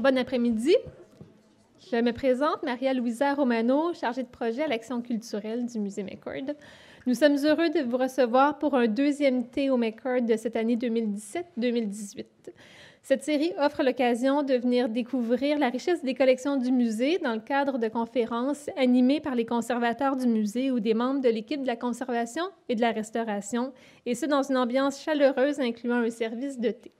bon après-midi. Je me présente, Maria-Louisa Romano, chargée de projet à l'action culturelle du Musée McCord. Nous sommes heureux de vous recevoir pour un deuxième thé au McCord de cette année 2017-2018. Cette série offre l'occasion de venir découvrir la richesse des collections du musée dans le cadre de conférences animées par les conservateurs du musée ou des membres de l'équipe de la conservation et de la restauration, et ce dans une ambiance chaleureuse incluant un service de thé.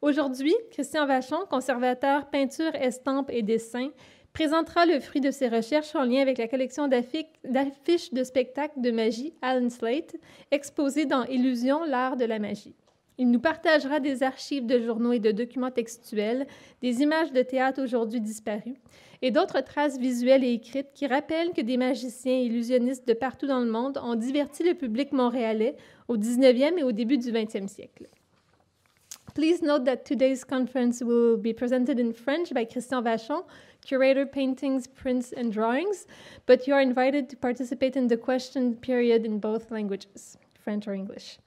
Aujourd'hui, Christian Vachon, conservateur peinture, estampe et dessin, présentera le fruit de ses recherches en lien avec la collection d'affiches de spectacles de magie Alan Slate, exposée dans Illusion, l'art de la magie. Il nous partagera des archives de journaux et de documents textuels, des images de théâtre aujourd'hui disparues et d'autres traces visuelles et écrites qui rappellent que des magiciens et illusionnistes de partout dans le monde ont diverti le public montréalais au 19e et au début du 20e siècle. Please note that today's conference will be presented in French by Christian Vachon, curator paintings, prints, and drawings, but you are invited to participate in the question period in both languages, French or English.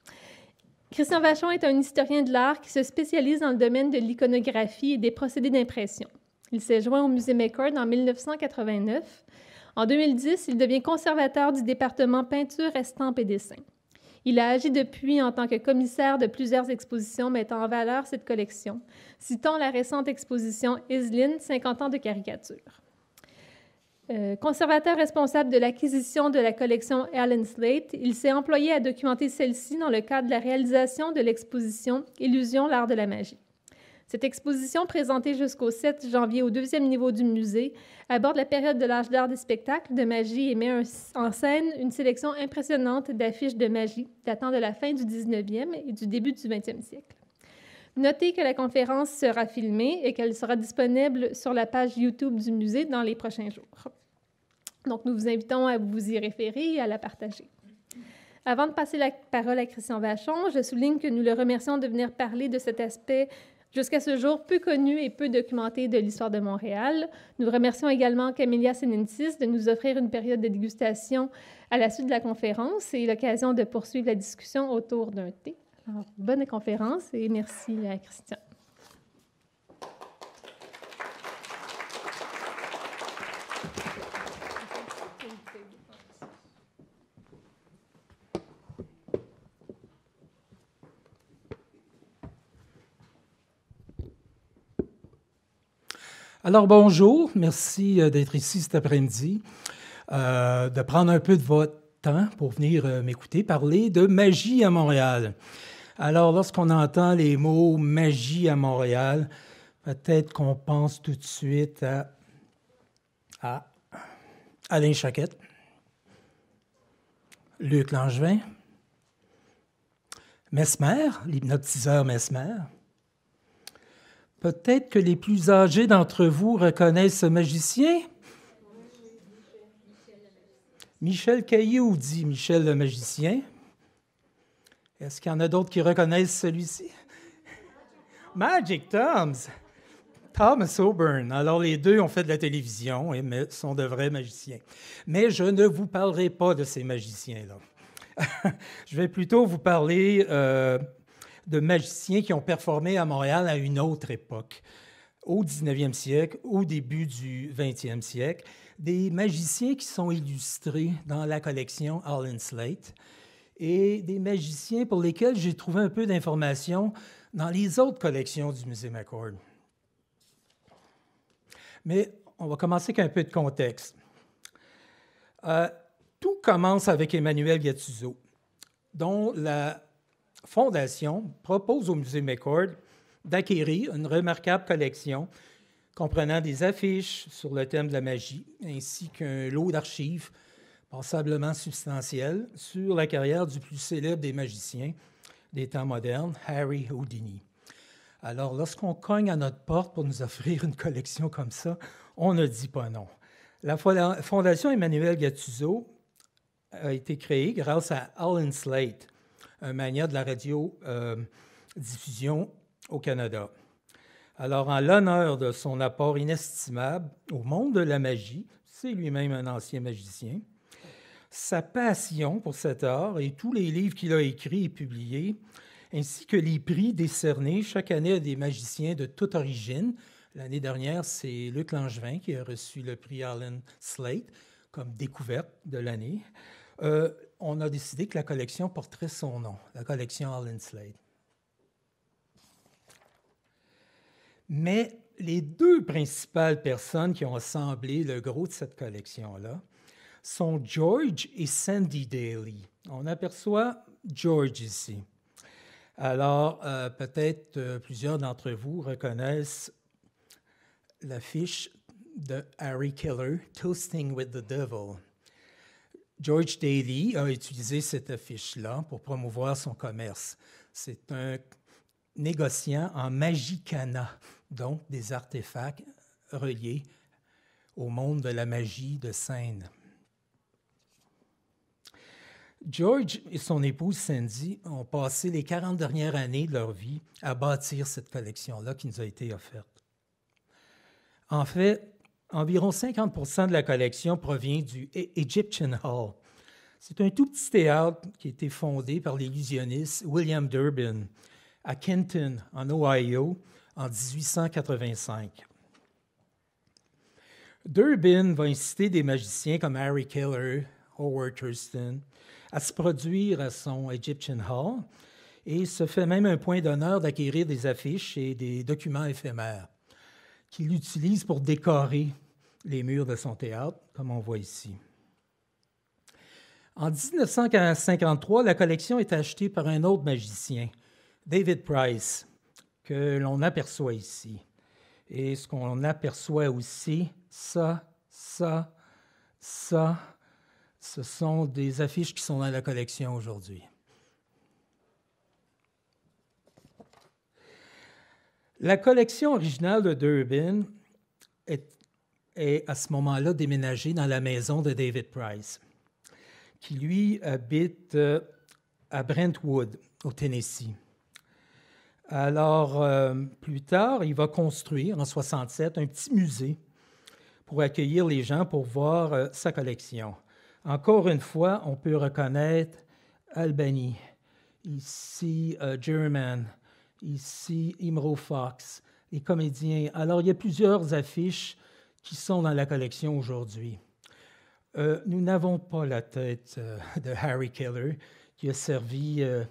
Christian Vachon est un historien de l'art qui se spécialise dans le domaine de l'iconographie et des procédés d'impression. Il s'est joint au Musée McCord en 1989. En 2010, il devient conservateur du département peinture, estampes et dessin. Il a agi depuis en tant que commissaire de plusieurs expositions mettant en valeur cette collection, citant la récente exposition Islin, 50 ans de caricature. Euh, conservateur responsable de l'acquisition de la collection Allen Slate, il s'est employé à documenter celle-ci dans le cadre de la réalisation de l'exposition Illusion, l'art de la magie. Cette exposition, présentée jusqu'au 7 janvier au deuxième niveau du musée, aborde la période de l'âge d'art des spectacles de magie et met en scène une sélection impressionnante d'affiches de magie datant de la fin du 19e et du début du 20e siècle. Notez que la conférence sera filmée et qu'elle sera disponible sur la page YouTube du musée dans les prochains jours. Donc, nous vous invitons à vous y référer et à la partager. Avant de passer la parole à Christian Vachon, je souligne que nous le remercions de venir parler de cet aspect jusqu'à ce jour peu connu et peu documenté de l'histoire de Montréal. Nous remercions également Camélia Senensis de nous offrir une période de dégustation à la suite de la conférence et l'occasion de poursuivre la discussion autour d'un thé. bonne conférence et merci à Christian. Alors bonjour, merci euh, d'être ici cet après-midi, euh, de prendre un peu de votre temps pour venir euh, m'écouter parler de magie à Montréal. Alors lorsqu'on entend les mots magie à Montréal, peut-être qu'on pense tout de suite à, à Alain Chaquette, Luc Langevin, Mesmer, l'hypnotiseur Mesmer, Peut-être que les plus âgés d'entre vous reconnaissent ce magicien. Michel Caillou dit Michel le magicien. Est-ce qu'il y en a d'autres qui reconnaissent celui-ci? Magic Toms. Thomas Auburn. Alors, les deux ont fait de la télévision et sont de vrais magiciens. Mais je ne vous parlerai pas de ces magiciens-là. je vais plutôt vous parler euh, de magiciens qui ont performé à Montréal à une autre époque, au 19e siècle, au début du 20e siècle, des magiciens qui sont illustrés dans la collection Allen Slate et des magiciens pour lesquels j'ai trouvé un peu d'informations dans les autres collections du musée McCord. Mais on va commencer avec un peu de contexte. Euh, tout commence avec Emmanuel Gattuso, dont la fondation propose au musée McCord d'acquérir une remarquable collection comprenant des affiches sur le thème de la magie, ainsi qu'un lot d'archives passablement substantielles sur la carrière du plus célèbre des magiciens des temps modernes, Harry Houdini. Alors, lorsqu'on cogne à notre porte pour nous offrir une collection comme ça, on ne dit pas non. La Fondation Emmanuel Gattuso a été créée grâce à Alan Slate, euh, manière de la radio euh, diffusion au Canada. Alors, en l'honneur de son apport inestimable au monde de la magie, c'est lui-même un ancien magicien, sa passion pour cet art et tous les livres qu'il a écrits et publiés, ainsi que les prix décernés chaque année à des magiciens de toute origine. L'année dernière, c'est Luc Langevin qui a reçu le prix Arlen Slate comme découverte de l'année. Euh, on a décidé que la collection porterait son nom, la collection Allen Slade. Mais les deux principales personnes qui ont assemblé le gros de cette collection-là sont George et Sandy Daly. On aperçoit George ici. Alors, euh, peut-être euh, plusieurs d'entre vous reconnaissent l'affiche de Harry Killer Toasting with the Devil. George Daly a utilisé cette affiche-là pour promouvoir son commerce. C'est un négociant en magicana, donc des artefacts reliés au monde de la magie de scène. George et son épouse Cindy ont passé les 40 dernières années de leur vie à bâtir cette collection-là qui nous a été offerte. En fait, Environ 50 de la collection provient du e- Egyptian Hall. C'est un tout petit théâtre qui a été fondé par l'illusionniste William Durbin à Kenton, en Ohio, en 1885. Durbin va inciter des magiciens comme Harry Keller, Howard Thurston, à se produire à son Egyptian Hall et se fait même un point d'honneur d'acquérir des affiches et des documents éphémères qu'il utilise pour décorer les murs de son théâtre, comme on voit ici. En 1953, la collection est achetée par un autre magicien, David Price, que l'on aperçoit ici. Et ce qu'on aperçoit aussi, ça, ça, ça, ce sont des affiches qui sont dans la collection aujourd'hui. La collection originale de Durbin est, à ce moment-là déménagée dans la maison de David Price, qui lui habite euh, à Brentwood, au Tennessee. Alors, euh, plus tard, il va construire en 67 un petit musée pour accueillir les gens pour voir euh, sa collection. Encore une fois, on peut reconnaître Albany, ici German, ici Imro Fox, les comédiens. Alors, il y a plusieurs affiches qui sont dans la collection aujourd'hui. Euh, nous n'avons pas la tête euh, de Harry Keller qui a servi euh,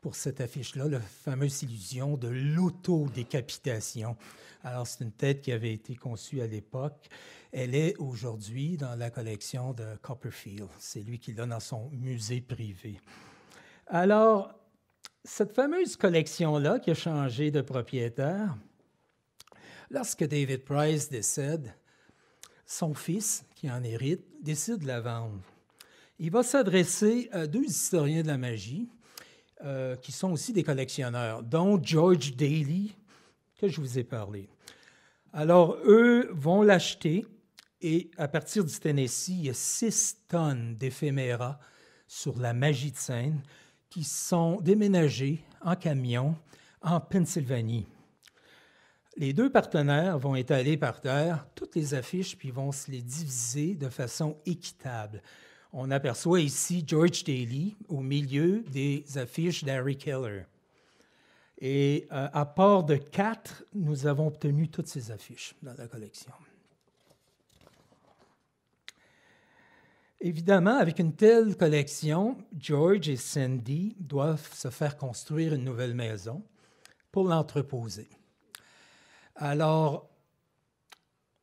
pour cette affiche-là, la fameuse illusion de l'autodécapitation. Alors, c'est une tête qui avait été conçue à l'époque. Elle est aujourd'hui dans la collection de Copperfield. C'est lui qui l'a dans son musée privé. Alors, cette fameuse collection-là qui a changé de propriétaire, lorsque David Price décède, son fils, qui en hérite, décide de la vendre. Il va s'adresser à deux historiens de la magie, euh, qui sont aussi des collectionneurs, dont George Daly, que je vous ai parlé. Alors, eux vont l'acheter et à partir du Tennessee, il y a six tonnes d'éphéméra sur la magie de scène qui sont déménagés en camion en Pennsylvanie. Les deux partenaires vont étaler par terre toutes les affiches puis vont se les diviser de façon équitable. On aperçoit ici George Daly au milieu des affiches d'Harry Keller. Et euh, à part de quatre, nous avons obtenu toutes ces affiches dans la collection. Évidemment, avec une telle collection, George et Sandy doivent se faire construire une nouvelle maison pour l'entreposer. Alors,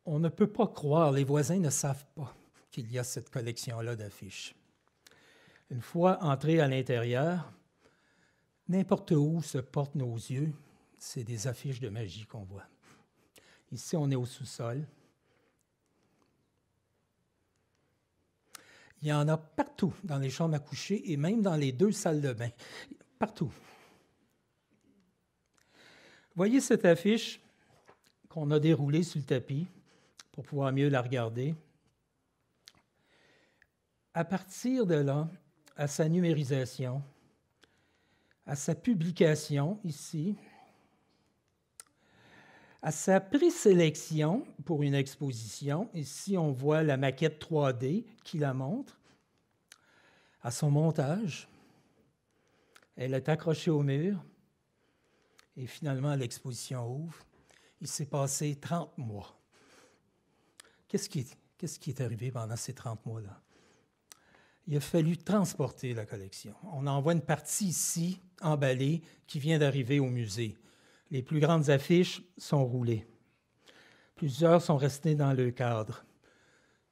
on ne peut pas croire, les voisins ne savent pas qu'il y a cette collection-là d'affiches. Une fois entrés à l'intérieur, n'importe où se portent nos yeux, c'est des affiches de magie qu'on voit. Ici, on est au sous-sol. Il y en a partout, dans les chambres à coucher et même dans les deux salles de bain. Partout. Voyez cette affiche qu'on a déroulée sur le tapis pour pouvoir mieux la regarder. À partir de là, à sa numérisation, à sa publication ici, à sa présélection pour une exposition, ici on voit la maquette 3D qui la montre, à son montage, elle est accrochée au mur et finalement l'exposition ouvre. Il s'est passé 30 mois. Qu'est-ce qui, est arrivé pendant ces 30 mois-là? Il a fallu transporter la collection. On envoie une partie ici, emballée, qui vient d'arriver au musée. Les plus grandes affiches sont roulées. Plusieurs sont restées dans le cadre.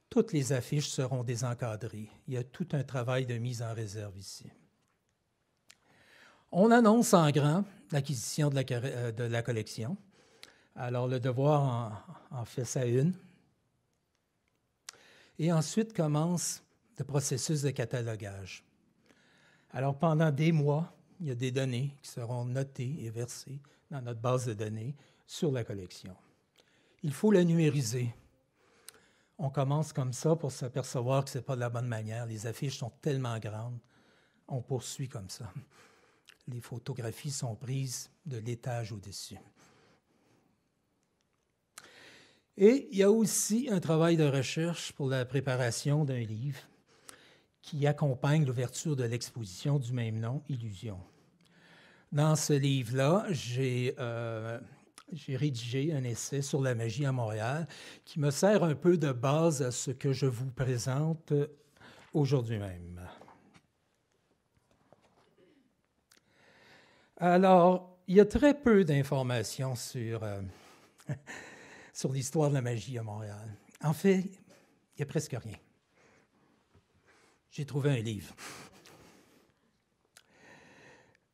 Toutes les affiches seront désencadrées. Il y a tout un travail de mise en réserve ici. On annonce en grand l'acquisition de, la, euh, collection. Alors le devoir en, fait sa une. Et ensuite commence le processus de catalogage. Alors pendant des mois, il y a des données qui seront notées et versées dans notre base de données sur la collection. Il faut la numériser. On commence comme ça pour s'apercevoir que ce n'est pas de la bonne manière. Les affiches sont tellement grandes. On poursuit comme ça. Les photographies sont prises de l'étage au-dessus. Et il y a aussi un travail de recherche pour la préparation d'un livre qui accompagne l'ouverture de l'exposition du même nom, Illusion. Dans ce livre-là, euh, j'ai rédigé un essai sur la magie à Montréal qui me sert un peu de base à ce que je vous présente aujourd'hui même. Alors, il y a très peu d'informations sur, euh, sur l'histoire de la magie à Montréal. En fait, il n'y a presque rien. J'ai trouvé un livre.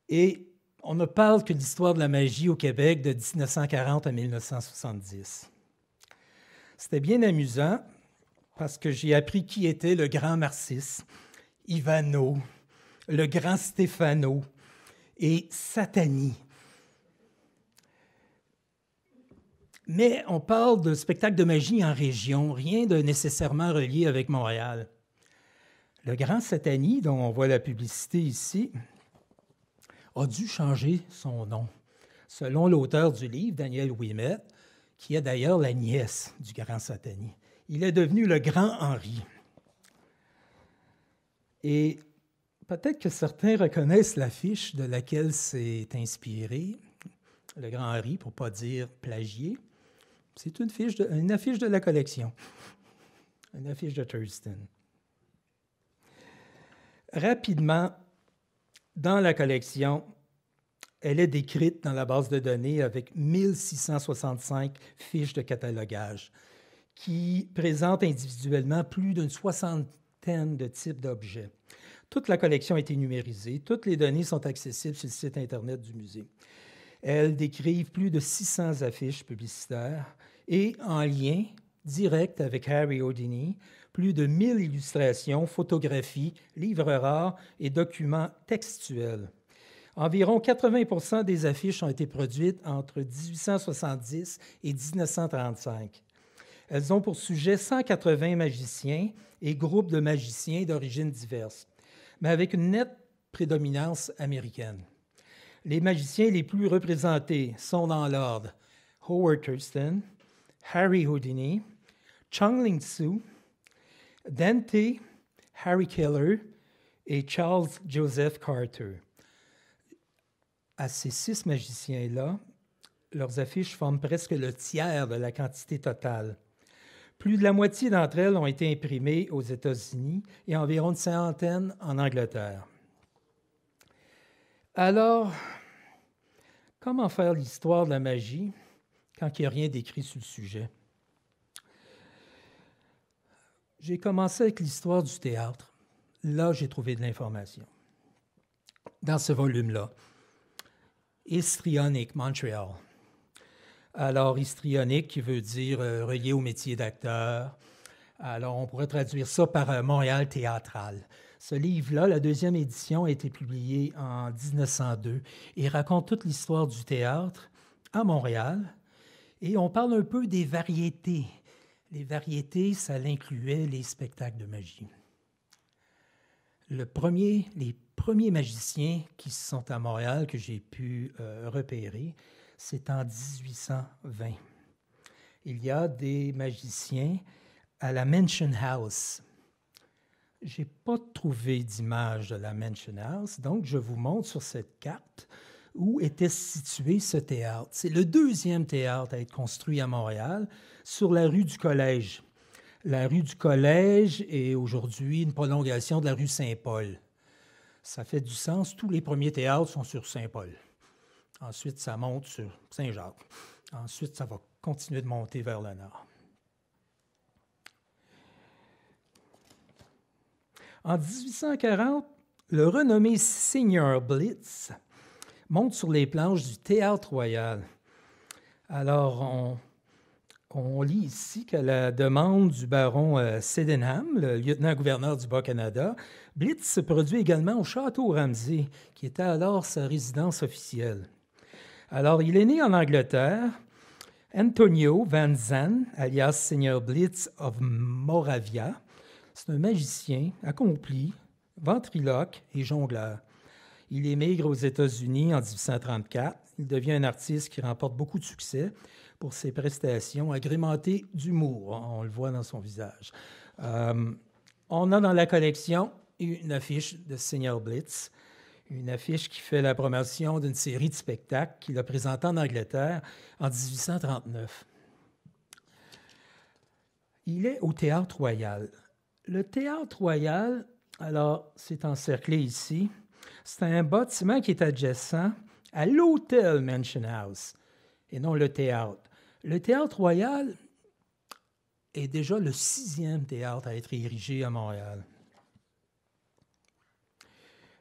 Et on ne parle que de de la magie au Québec de 1940 à 1970. C'était bien amusant parce que j'ai appris qui était le grand Marcis, Ivano, le grand Stéphano et Satani. Mais on parle de spectacles de magie en région, rien de nécessairement relié avec Montréal. Le grand Satani, dont on voit la publicité ici, a dû changer son nom, selon l'auteur du livre, Daniel wimet qui est d'ailleurs la nièce du grand Satani. Il est devenu le grand Henri. Et peut-être que certains reconnaissent l'affiche de laquelle s'est inspiré le grand Henri, pour ne pas dire plagier. C'est une, une affiche de la collection, une affiche de Thurston. Rapidement, dans la collection, elle est décrite dans la base de données avec 1665 fiches de catalogage qui présentent individuellement plus d'une soixantaine de types d'objets. Toute la collection a été numérisée, toutes les données sont accessibles sur le site Internet du musée. Elles décrivent plus de 600 affiches publicitaires et en lien direct avec Harry Houdini, plus de 1000 illustrations, photographies, livres rares et documents textuels. Environ 80 des affiches ont été produites entre 1870 et 1935. Elles ont pour sujet 180 magiciens et groupes de magiciens d'origines diverses, mais avec une nette prédominance américaine. Les magiciens les plus représentés sont dans l'ordre Howard Thurston, Harry Houdini, Chang ling Su, Dante Harry Keller et Charles Joseph Carter. À ces six magiciens-là, leurs affiches forment presque le tiers de la quantité totale. Plus de la moitié d'entre elles ont été imprimées aux États-Unis et environ une cinquantaine en Angleterre. Alors, comment faire l'histoire de la magie quand il n'y a rien d'écrit sur le sujet? J'ai commencé avec l'histoire du théâtre. Là, j'ai trouvé de l'information. Dans ce volume-là, Histrionic Montreal. Alors, «histrionic», qui veut dire euh, relié au métier d'acteur. Alors, on pourrait traduire ça par euh, Montréal théâtral. Ce livre-là, la deuxième édition, a été publiée en 1902 et raconte toute l'histoire du théâtre à Montréal. Et on parle un peu des variétés les variétés, ça l'incluait les spectacles de magie. Le premier, les premiers magiciens qui sont à Montréal que j'ai pu euh, repérer, c'est en 1820. Il y a des magiciens à la Mansion House. Je n'ai pas trouvé d'image de la Mansion House, donc je vous montre sur cette carte où était situé ce théâtre. C'est le deuxième théâtre à être construit à Montréal, sur la rue du Collège. La rue du Collège est aujourd'hui une prolongation de la rue Saint-Paul. Ça fait du sens, tous les premiers théâtres sont sur Saint-Paul. Ensuite, ça monte sur Saint-Jacques. Ensuite, ça va continuer de monter vers le nord. En 1840, le renommé Seigneur Blitz monte sur les planches du Théâtre Royal. Alors, on, lit ici que la demande du baron euh, Sydenham, le lieutenant-gouverneur du Bas-Canada, Blitz se produit également au château Ramsey, qui était alors sa résidence officielle. Alors, il est né en Angleterre. Antonio Van Zan, alias Seigneur Blitz of Moravia, c'est un magicien accompli, ventriloque et jongleur. Il émigre aux États-Unis en 1834. Il devient un artiste qui remporte beaucoup de succès pour ses prestations, agrémentées d'humour. On le voit dans son visage. Euh, on a dans la collection une affiche de Seigneur Blitz, une affiche qui fait la promotion d'une série de spectacles qu'il a présenté en Angleterre en 1839. Il est au Théâtre Royal. Le Théâtre Royal, alors, c'est encerclé ici c'est un bâtiment qui est adjacent à l'hôtel Mansion House et non le théâtre. Le théâtre royal est déjà le sixième théâtre à être érigé à Montréal.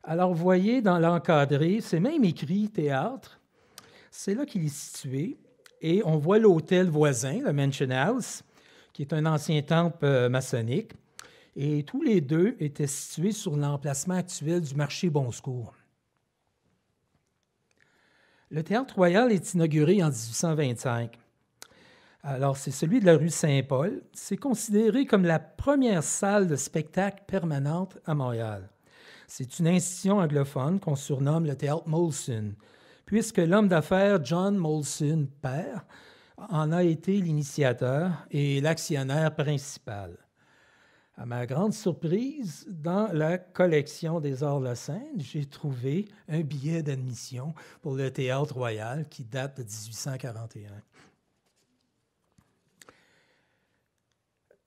Alors, vous voyez dans l'encadré, c'est même écrit théâtre. C'est là qu'il est situé. Et on voit l'hôtel voisin, le Mansion House, qui est un ancien temple euh, maçonnique et tous les deux étaient situés sur l'emplacement actuel du marché Bon Le Théâtre Royal est inauguré en 1825. Alors, c'est celui de la rue Saint-Paul. C'est considéré comme la première salle de spectacle permanente à Montréal. C'est une institution anglophone qu'on surnomme le Théâtre Molson, puisque l'homme d'affaires John Molson, père, en a été l'initiateur et l'actionnaire principal. À ma grande surprise, dans la collection des arts de la scène, j'ai trouvé un billet d'admission pour le Théâtre Royal qui date de 1841.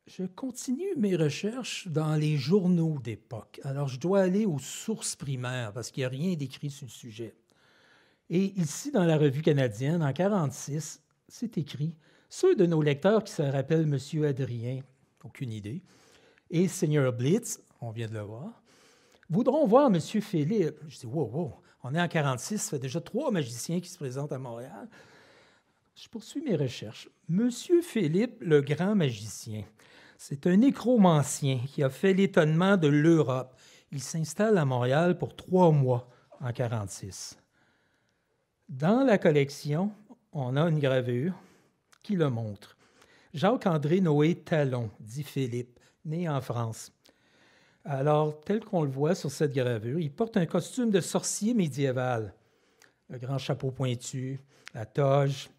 Je continue mes recherches dans les journaux d'époque. Alors, je dois aller aux sources primaires parce qu'il n'y a rien d'écrit sur le sujet. Et ici, dans la revue canadienne, en 1946, c'est écrit Ceux de nos lecteurs qui se rappellent M. Adrien, aucune idée, et Seigneur Blitz, on vient de le voir, voudront voir M. Philippe. Je dis, wow, wow, on est en 46, ça fait déjà trois magiciens qui se présentent à Montréal. Je poursuis mes recherches. Monsieur Philippe, le grand magicien, c'est un nécromancien qui a fait l'étonnement de l'Europe. Il s'installe à Montréal pour trois mois en 46. Dans la collection, on a une gravure qui le montre. Jacques-André Noé Talon, dit Philippe, né en France. Alors, tel qu'on le voit sur cette gravure, il porte un costume de sorcier médiéval, le grand chapeau pointu, la toge,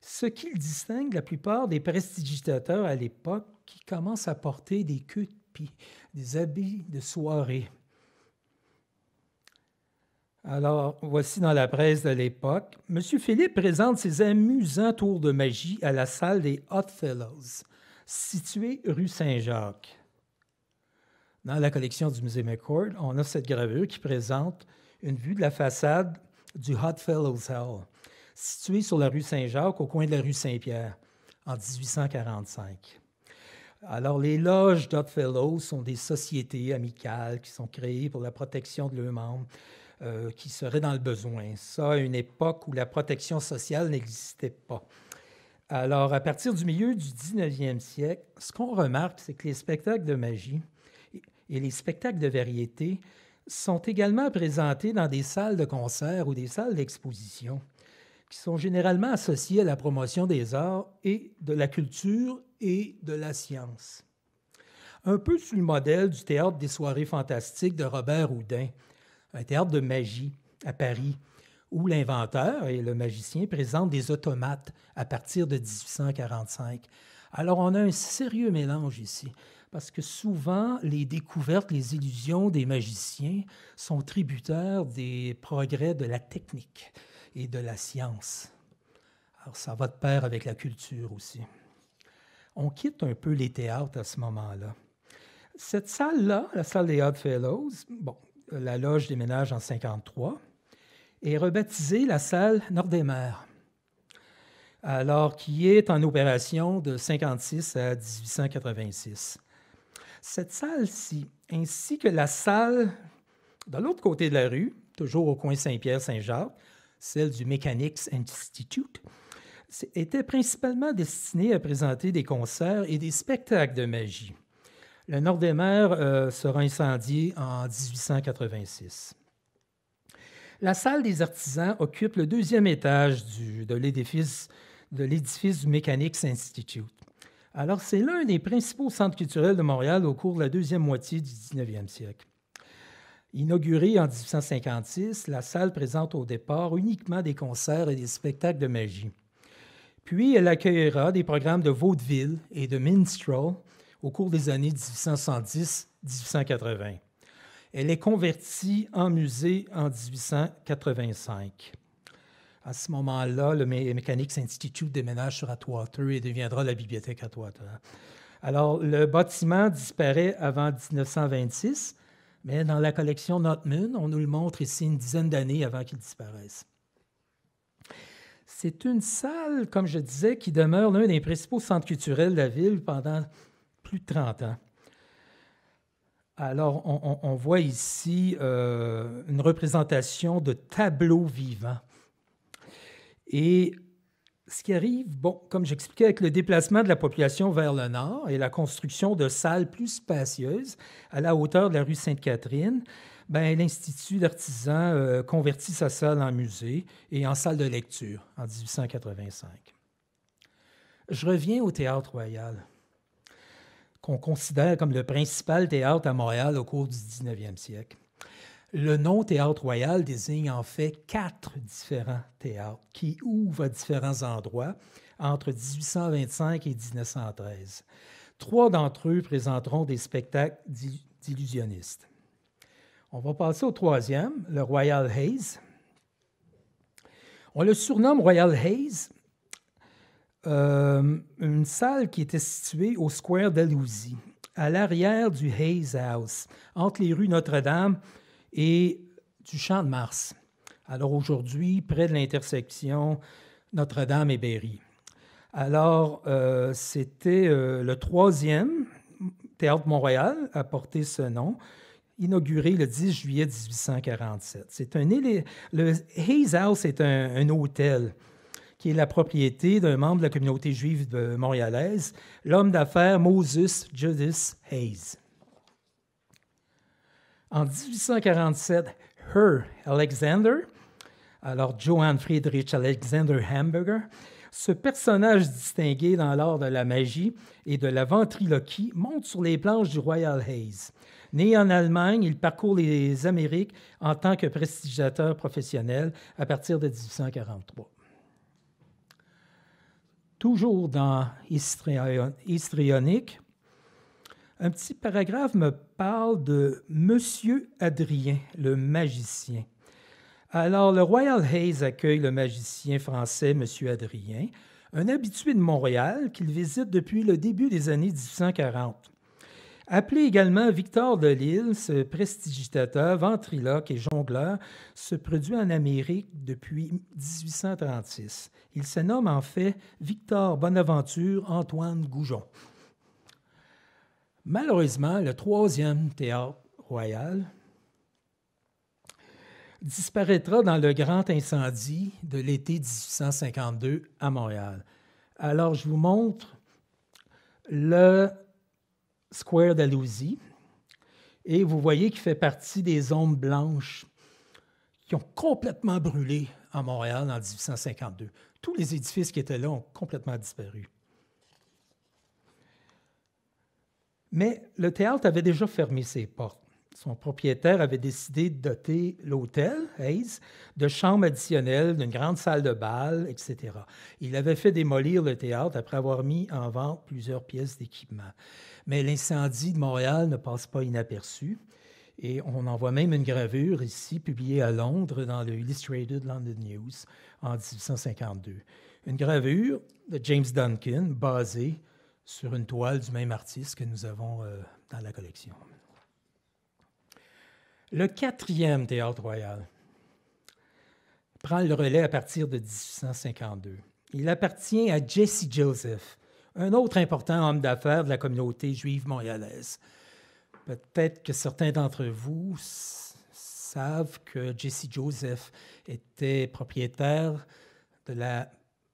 ce qui le distingue de la plupart des prestidigitateurs à l'époque qui commencent à porter des queues de pie, des habits de soirée. Alors, voici dans la presse de l'époque, M. Philippe présente ses amusants tours de magie à la salle des Hot Fellows situé rue Saint-Jacques. Dans la collection du musée McCord, on a cette gravure qui présente une vue de la façade du Hot Fellows Hall, situé sur la rue Saint-Jacques, au coin de la rue Saint-Pierre, en 1845. Alors, les loges d'Hot sont des sociétés amicales qui sont créées pour la protection de leurs membres euh, qui seraient dans le besoin. Ça, à une époque où la protection sociale n'existait pas. Alors, à partir du milieu du 19e siècle, ce qu'on remarque, c'est que les spectacles de magie et les spectacles de variété sont également présentés dans des salles de concert ou des salles d'exposition, qui sont généralement associées à la promotion des arts et de la culture et de la science. Un peu sous le modèle du théâtre des soirées fantastiques de Robert Houdin, un théâtre de magie à Paris, où l'inventeur et le magicien présentent des automates à partir de 1845. Alors on a un sérieux mélange ici, parce que souvent les découvertes, les illusions des magiciens sont tributaires des progrès de la technique et de la science. Alors ça va de pair avec la culture aussi. On quitte un peu les théâtres à ce moment-là. Cette salle-là, la salle des Fellows, Fellows, la loge des ménages en 1953 et rebaptisé la salle Nord-des-Mers, alors qui est en opération de 56 à 1886. Cette salle-ci, ainsi que la salle de l'autre côté de la rue, toujours au coin Saint-Pierre-Saint-Jacques, celle du Mechanics Institute, était principalement destinée à présenter des concerts et des spectacles de magie. Le Nord des euh, Mers sera incendié en 1886. La salle des artisans occupe le deuxième étage du, de l'édifice de l'édifice du Mechanics Institute. Alors, c'est l'un des principaux centres culturels de Montréal au cours de la deuxième moitié du 19e siècle. Inaugurée en 1856, la salle présente au départ uniquement des concerts et des spectacles de magie. Puis, elle accueillera des programmes de vaudeville et de minstrel au cours des années 1870-1880. Elle est convertie en musée en 1885. À ce moment-là, le Mechanics Institute déménage sur Atwater et deviendra la bibliothèque Atwater. Alors, le bâtiment disparaît avant 1926, mais dans la collection Notman, on nous le montre ici une dizaine d'années avant qu'il disparaisse. C'est une salle, comme je disais, qui demeure l'un des principaux centres culturels de la ville pendant plus de 30 ans. Alors, on, voit ici euh, une représentation de tableaux vivants. Et ce qui arrive, bon, comme j'expliquais, avec le déplacement de la population vers le nord et la construction de salles plus spacieuses à la hauteur de la rue Sainte-Catherine, ben, l'Institut d'artisans euh, convertit sa salle en musée et en salle de lecture en 1885. Je reviens au Théâtre Royal qu'on considère comme le principal théâtre à Montréal au cours du 19e siècle. Le nom Théâtre Royal désigne en fait quatre différents théâtres qui ouvrent à différents endroits entre 1825 et 1913. Trois d'entre eux présenteront des spectacles d'illusionnistes. On va passer au troisième, le Royal Haze. On le surnomme Royal Haze euh, une salle qui était située au Square Dalhousie, à l'arrière du Hayes House, entre les rues Notre-Dame et du Champ de Mars. Alors aujourd'hui, près de l'intersection Notre-Dame et Berry. Alors, euh, c'était euh, le troisième Théâtre Montréal à porter ce nom, inauguré le 10 juillet 1847. C'est un, le Hayes House est un hôtel qui est la propriété d'un membre de la communauté juive de montréalaise, l'homme d'affaires Moses Judas Hayes. En 1847, Her Alexander, alors Johann Friedrich Alexander Hamburger, ce personnage distingué dans l'art de la magie et de la ventriloquie monte sur les planches du Royal Hayes. Né en Allemagne, il parcourt les Amériques en tant que prestigiateur professionnel à partir de 1843 toujours dans Histrionique, un petit paragraphe me parle de Monsieur Adrien, le magicien. Alors, le Royal Hayes accueille le magicien français Monsieur Adrien, un habitué de Montréal qu'il visite depuis le début des années 1840. Appelé également Victor de Lille, ce prestigitateur, ventriloque et jongleur se produit en Amérique depuis 1836. Il se nomme en fait Victor Bonaventure Antoine Goujon. Malheureusement, le troisième théâtre royal disparaîtra dans le grand incendie de l'été 1852 à Montréal. Alors, je vous montre le Square d'Alousie. Et vous voyez qu'il fait partie des ombres blanches qui ont complètement brûlé à Montréal en 1852. Tous les édifices qui étaient là ont complètement disparu. Mais le théâtre avait déjà fermé ses portes son propriétaire avait décidé de doter l'hôtel, Hayes, de chambres additionnelles, d'une grande salle de bal, etc. Il avait fait démolir le théâtre après avoir mis en vente plusieurs pièces d'équipement. Mais l'incendie de Montréal ne passe pas inaperçu. Et on en voit même une gravure ici, publiée à Londres dans le Illustrated London News en 1852. Une gravure de James Duncan basée sur une toile du même artiste que nous avons euh, dans la collection. Le quatrième théâtre royal prend le relais à partir de 1852. Il appartient à Jesse Joseph, un autre important homme d'affaires de la communauté juive montréalaise. Peut-être que certains d'entre vous savent que Jesse Joseph était propriétaire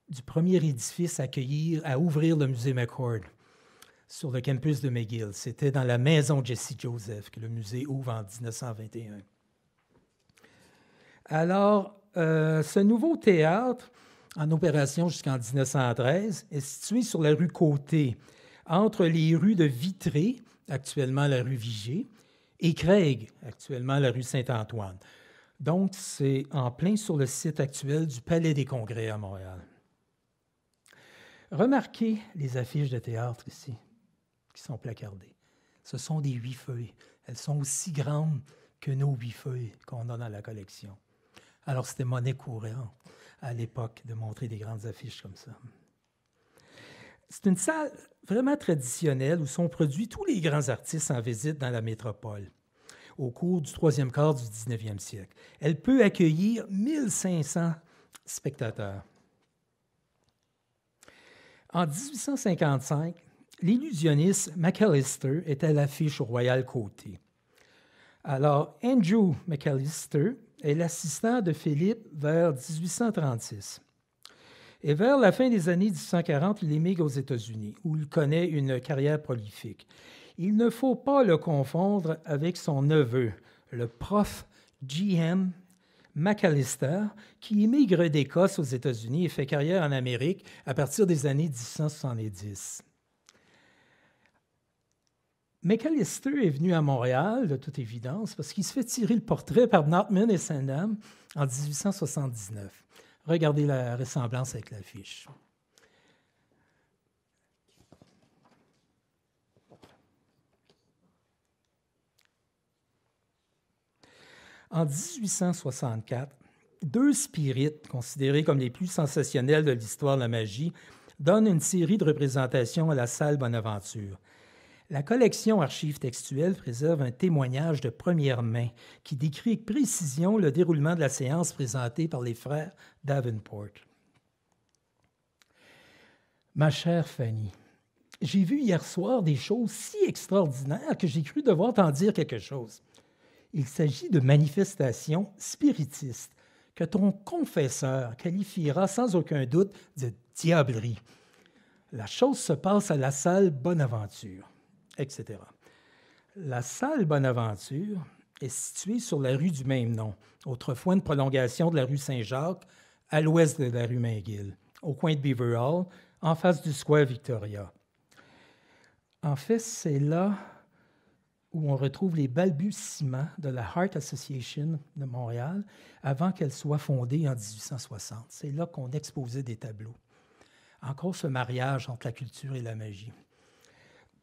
du premier édifice à accueillir, à ouvrir le musée McCord sur le campus de McGill. C'était dans la maison Jesse Joseph que le musée ouvre en 1921. Alors, euh, ce nouveau théâtre, en opération jusqu'en 1913, est situé sur la rue Côté, entre les rues de Vitré, actuellement la rue Vigée, et Craig, actuellement la rue Saint-Antoine. Donc, c'est en plein sur le site actuel du Palais des Congrès à Montréal. Remarquez les affiches de théâtre ici qui sont placardées. Ce sont des huit feuilles. Elles sont aussi grandes que nos huit feuilles qu'on a dans la collection. Alors, c'était monnaie courante à l'époque de montrer des grandes affiches comme ça. C'est une salle vraiment traditionnelle où sont produits tous les grands artistes en visite dans la métropole au cours du troisième quart du 19e siècle. Elle peut accueillir 1500 spectateurs. En 1855, l'illusionniste McAllister est à l'affiche au Royal Côté. Alors, Andrew McAllister est l'assistant de Philippe vers 1836. Et vers la fin des années 1840, il émigre aux États-Unis, où il connaît une carrière prolifique. Il ne faut pas le confondre avec son neveu, le prof G.M. McAllister, qui émigre d'Écosse aux États-Unis et fait carrière en Amérique à partir des années 1870. McAllister est venu à Montréal, de toute évidence, parce qu'il se fait tirer le portrait par Notman et Saint-Dame en 1879. Regardez la ressemblance avec l'affiche. En 1864, deux spirites, considérés comme les plus sensationnels de l'histoire de la magie, donnent une série de représentations à la salle Bonaventure. La collection Archives textuelles préserve un témoignage de première main qui décrit avec précision le déroulement de la séance présentée par les frères Davenport. Ma chère Fanny, j'ai vu hier soir des choses si extraordinaires que j'ai cru devoir t'en dire quelque chose. Il s'agit de manifestations spiritistes que ton confesseur qualifiera sans aucun doute de diablerie. La chose se passe à la salle Bonaventure etc. La salle Bonaventure est située sur la rue du même nom, autrefois une prolongation de la rue Saint-Jacques, à l'ouest de la rue McGill, au coin de Beaver Hall, en face du square Victoria. En fait, c'est là où on retrouve les balbutiements de la Heart Association de Montréal avant qu'elle soit fondée en 1860. C'est là qu'on exposait des tableaux. Encore ce mariage entre la culture et la magie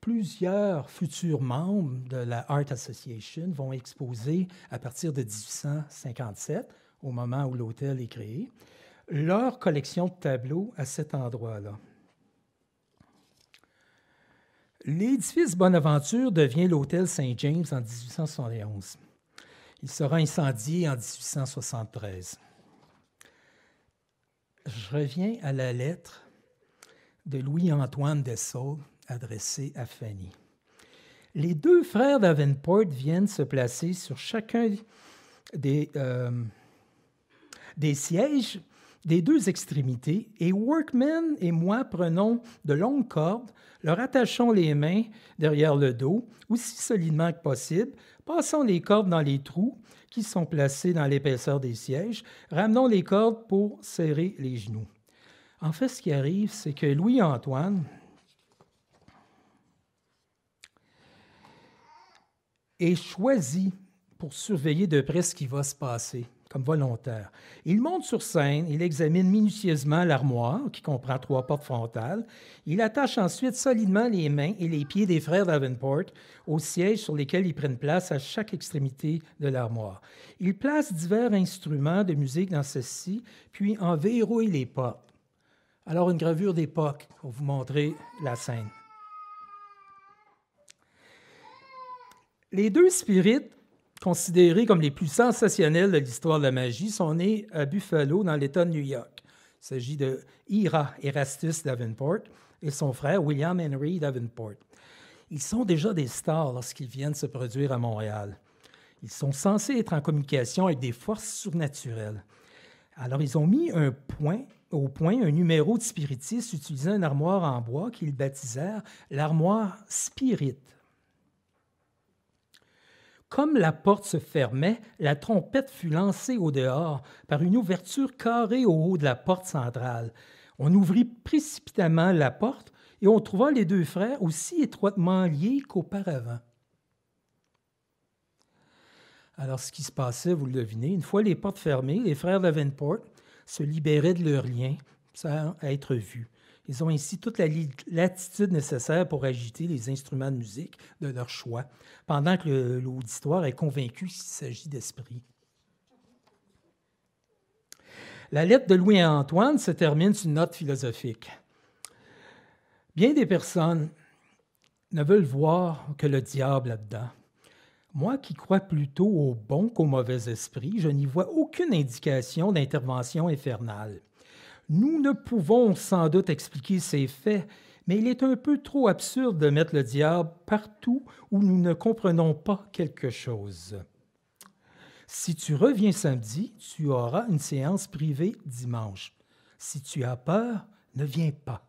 plusieurs futurs membres de la Art Association vont exposer à partir de 1857, au moment où l'hôtel est créé, leur collection de tableaux à cet endroit-là. L'édifice Bonaventure devient l'hôtel Saint James en 1871. Il sera incendié en 1873. Je reviens à la lettre de Louis-Antoine Dessault adressé à Fanny. Les deux frères Davenport viennent se placer sur chacun des, euh, des sièges des deux extrémités, et Workman et moi prenons de longues cordes, leur attachons les mains derrière le dos, aussi solidement que possible, passons les cordes dans les trous qui sont placés dans l'épaisseur des sièges, ramenons les cordes pour serrer les genoux. En fait, ce qui arrive, c'est que Louis-Antoine, est choisi pour surveiller de près ce qui va se passer comme volontaire. Il monte sur scène, il examine minutieusement l'armoire, qui comprend trois portes frontales. Il attache ensuite solidement les mains et les pieds des frères Davenport aux sièges sur lesquels ils prennent place à chaque extrémité de l'armoire. Il place divers instruments de musique dans ceci, puis en verrouille les portes. Alors une gravure d'époque pour vous montrer la scène. Les deux spirites, considérés comme les plus sensationnels de l'histoire de la magie, sont nés à Buffalo, dans l'État de New York. Il s'agit de Ira Erastus Davenport et son frère William Henry Davenport. Ils sont déjà des stars lorsqu'ils viennent se produire à Montréal. Ils sont censés être en communication avec des forces surnaturelles. Alors, ils ont mis un point, au point un numéro de spiritiste utilisant une armoire en bois qu'ils baptisèrent l'armoire spirit. Comme la porte se fermait, la trompette fut lancée au dehors par une ouverture carrée au haut de la porte centrale. On ouvrit précipitamment la porte et on trouva les deux frères aussi étroitement liés qu'auparavant. Alors, ce qui se passait, vous le devinez, une fois les portes fermées, les frères Davenport se libéraient de leurs liens sans être vus. Ils ont ainsi toute l'attitude nécessaire pour agiter les instruments de musique de leur choix, pendant que l'auditoire est convaincu qu'il s'agit d'esprit. La lettre de Louis Antoine se termine sur une note philosophique. Bien des personnes ne veulent voir que le diable là-dedans. Moi qui crois plutôt au bon qu'au mauvais esprit, je n'y vois aucune indication d'intervention infernale. Nous ne pouvons sans doute expliquer ces faits, mais il est un peu trop absurde de mettre le diable partout où nous ne comprenons pas quelque chose. Si tu reviens samedi, tu auras une séance privée dimanche. Si tu as peur, ne viens pas.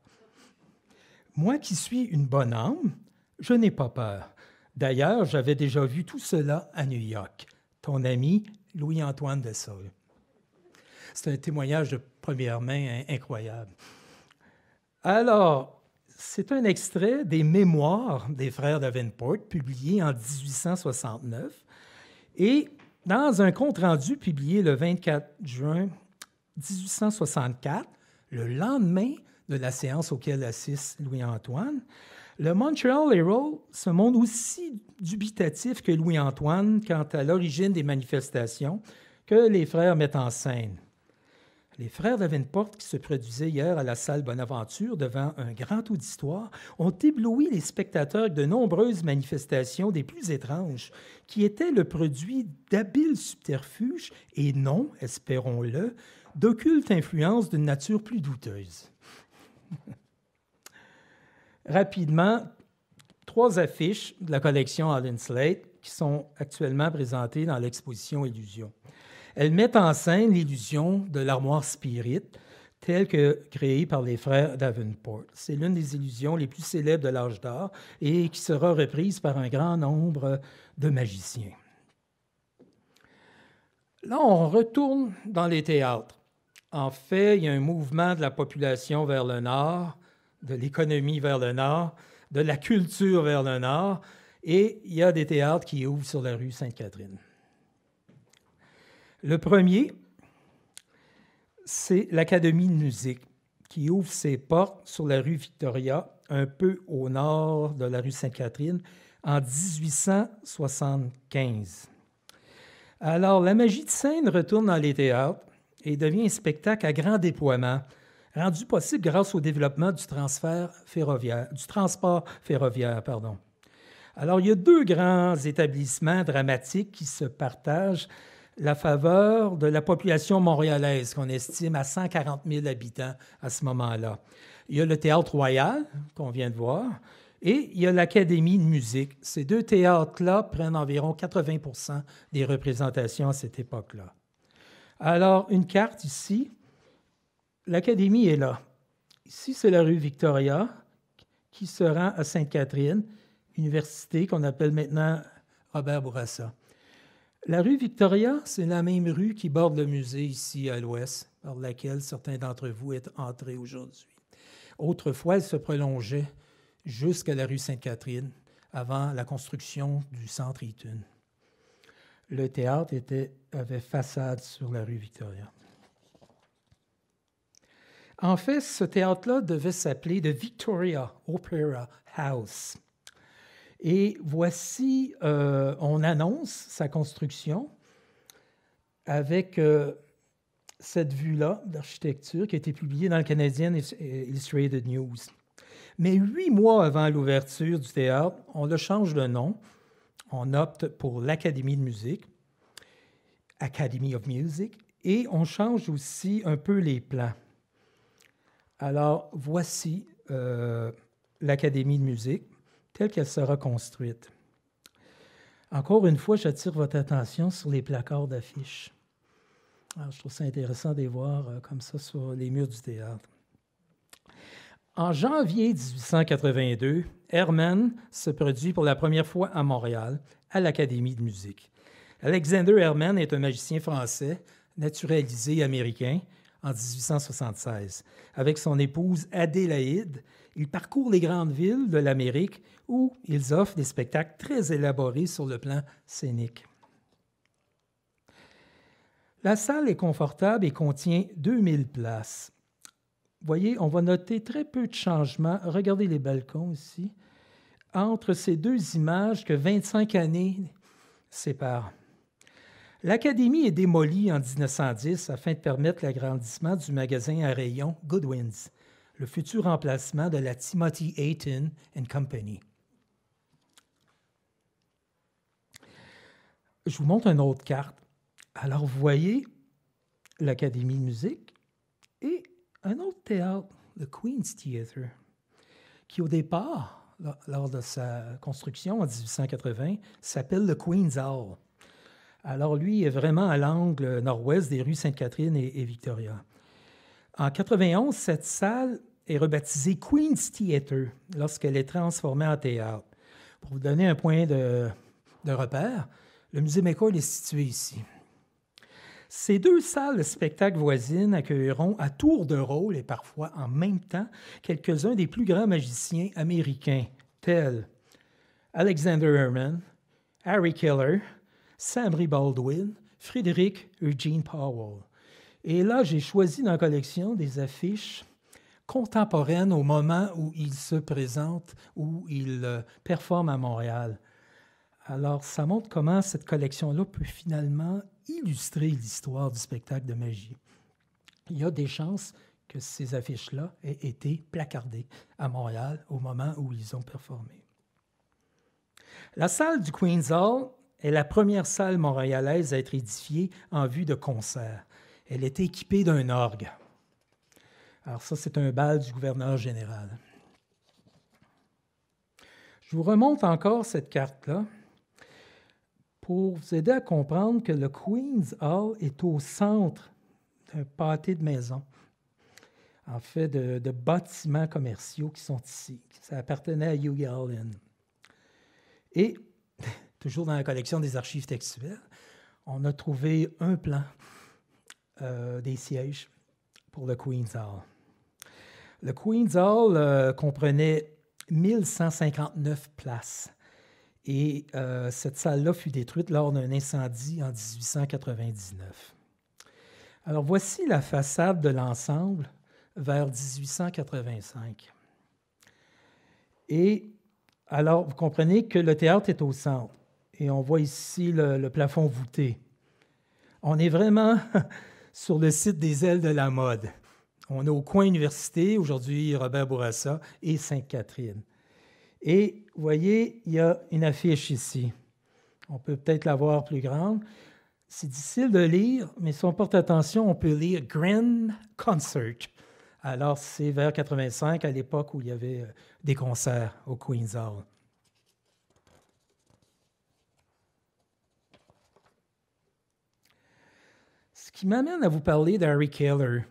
Moi qui suis une bonne âme, je n'ai pas peur. D'ailleurs, j'avais déjà vu tout cela à New York. Ton ami Louis-Antoine de c'est un témoignage de première main incroyable. Alors, c'est un extrait des Mémoires des frères Davenport, publié en 1869. Et dans un compte-rendu publié le 24 juin 1864, le lendemain de la séance auquel assiste Louis-Antoine, le Montreal Herald se montre aussi dubitatif que Louis-Antoine quant à l'origine des manifestations que les frères mettent en scène. Les frères Davenport, qui se produisaient hier à la salle Bonaventure devant un grand auditoire, ont ébloui les spectateurs de nombreuses manifestations des plus étranges, qui étaient le produit d'habiles subterfuges et non, espérons-le, d'occultes influences d'une nature plus douteuse. Rapidement, trois affiches de la collection Allen Slate qui sont actuellement présentées dans l'exposition Illusion. Elle met en scène l'illusion de l'armoire spirite, telle que créée par les frères Davenport. C'est l'une des illusions les plus célèbres de l'âge d'or et qui sera reprise par un grand nombre de magiciens. Là, on retourne dans les théâtres. En fait, il y a un mouvement de la population vers le nord, de l'économie vers le nord, de la culture vers le nord, et il y a des théâtres qui ouvrent sur la rue Sainte-Catherine. Le premier, c'est l'Académie de musique qui ouvre ses portes sur la rue Victoria, un peu au nord de la rue Sainte-Catherine, en 1875. Alors, la magie de scène retourne dans les théâtres et devient un spectacle à grand déploiement, rendu possible grâce au développement du, transfert ferroviaire, du transport ferroviaire. Pardon. Alors, il y a deux grands établissements dramatiques qui se partagent la faveur de la population montréalaise, qu'on estime à 140 000 habitants à ce moment-là. Il y a le Théâtre Royal, qu'on vient de voir, et il y a l'Académie de musique. Ces deux théâtres-là prennent environ 80 des représentations à cette époque-là. Alors, une carte ici. L'Académie est là. Ici, c'est la rue Victoria qui se rend à Sainte-Catherine, université qu'on appelle maintenant Robert Bourassa. La rue Victoria, c'est la même rue qui borde le musée ici à l'ouest, par laquelle certains d'entre vous êtes entrés aujourd'hui. Autrefois, elle se prolongeait jusqu'à la rue Sainte-Catherine, avant la construction du centre Eaton. Le théâtre était, avait façade sur la rue Victoria. En fait, ce théâtre-là devait s'appeler The Victoria Opera House. Et voici, euh, on annonce sa construction avec euh, cette vue-là d'architecture qui a été publiée dans le Canadian Illustrated News. Mais huit mois avant l'ouverture du théâtre, on le change de nom. On opte pour l'Académie de musique, Academy of Music, et on change aussi un peu les plans. Alors, voici euh, l'Académie de musique telle qu'elle sera construite. Encore une fois, j'attire votre attention sur les placards d'affiches. je trouve ça intéressant de les voir euh, comme ça sur les murs du théâtre. En janvier 1882, Herman se produit pour la première fois à Montréal, à l'Académie de musique. Alexander Herman est un magicien français, naturalisé américain en 1876. Avec son épouse Adélaïde, ils parcourent les grandes villes de l'Amérique où ils offrent des spectacles très élaborés sur le plan scénique. La salle est confortable et contient 2000 places. Voyez, on va noter très peu de changements. Regardez les balcons ici. Entre ces deux images que 25 années séparent. L'académie est démolie en 1910 afin de permettre l'agrandissement du magasin à rayons Goodwin's le futur emplacement de la Timothy Ayton and Company. Je vous montre une autre carte. Alors, vous voyez l'Académie de musique et un autre théâtre, le Queen's Theatre, qui au départ, lors de sa construction en 1880, s'appelle le Queen's Hall. Alors, lui est vraiment à l'angle nord-ouest des rues Sainte-Catherine et Victoria. En 91, cette salle est rebaptisée Queen's Theatre lorsqu'elle est transformée en théâtre. Pour vous donner un point de, repère, le musée McCoy est situé ici. Ces deux salles de spectacle voisines accueilleront à tour de rôle et parfois en même temps quelques-uns des plus grands magiciens américains, tels Alexander Herman, Harry Keller, Sam Baldwin, Frédéric Eugene Powell. Et là, j'ai choisi dans la collection des affiches contemporaines au moment où il se présente, où il euh, performe à Montréal. Alors, ça montre comment cette collection-là peut finalement illustrer l'histoire du spectacle de magie. Il y a des chances que ces affiches-là aient été placardées à Montréal au moment où ils ont performé. La salle du Queen's Hall est la première salle montréalaise à être édifiée en vue de concert elle était équipée d'un orgue. Alors ça, c'est un bal du gouverneur général. Je vous remonte encore cette carte-là pour vous aider à comprendre que le Queen's Hall est au centre d'un pâté de maisons, en fait de, bâtiments commerciaux qui sont ici. Ça appartenait à Hugh Allen. Et, toujours dans la collection des archives textuelles, on a trouvé un plan euh, des sièges pour le Queen's Hall. Le Queen's Hall euh, comprenait 1159 places et euh, cette salle-là fut détruite lors d'un incendie en 1899. Alors voici la façade de l'ensemble vers 1885. Et alors, vous comprenez que le théâtre est au centre. Et on voit ici le plafond voûté. On est vraiment sur le site des Ailes de la mode. On est au coin université, aujourd'hui Robert Bourassa et Sainte-Catherine. Et vous voyez, il y a une affiche ici. On peut peut-être la voir plus grande. C'est difficile de lire, mais si on porte attention, on peut lire Grand Concert. Alors, c'est vers 85, à l'époque où il y avait euh, des concerts au Queen's Hall. qui m'amène à vous parler d'Harry Keller,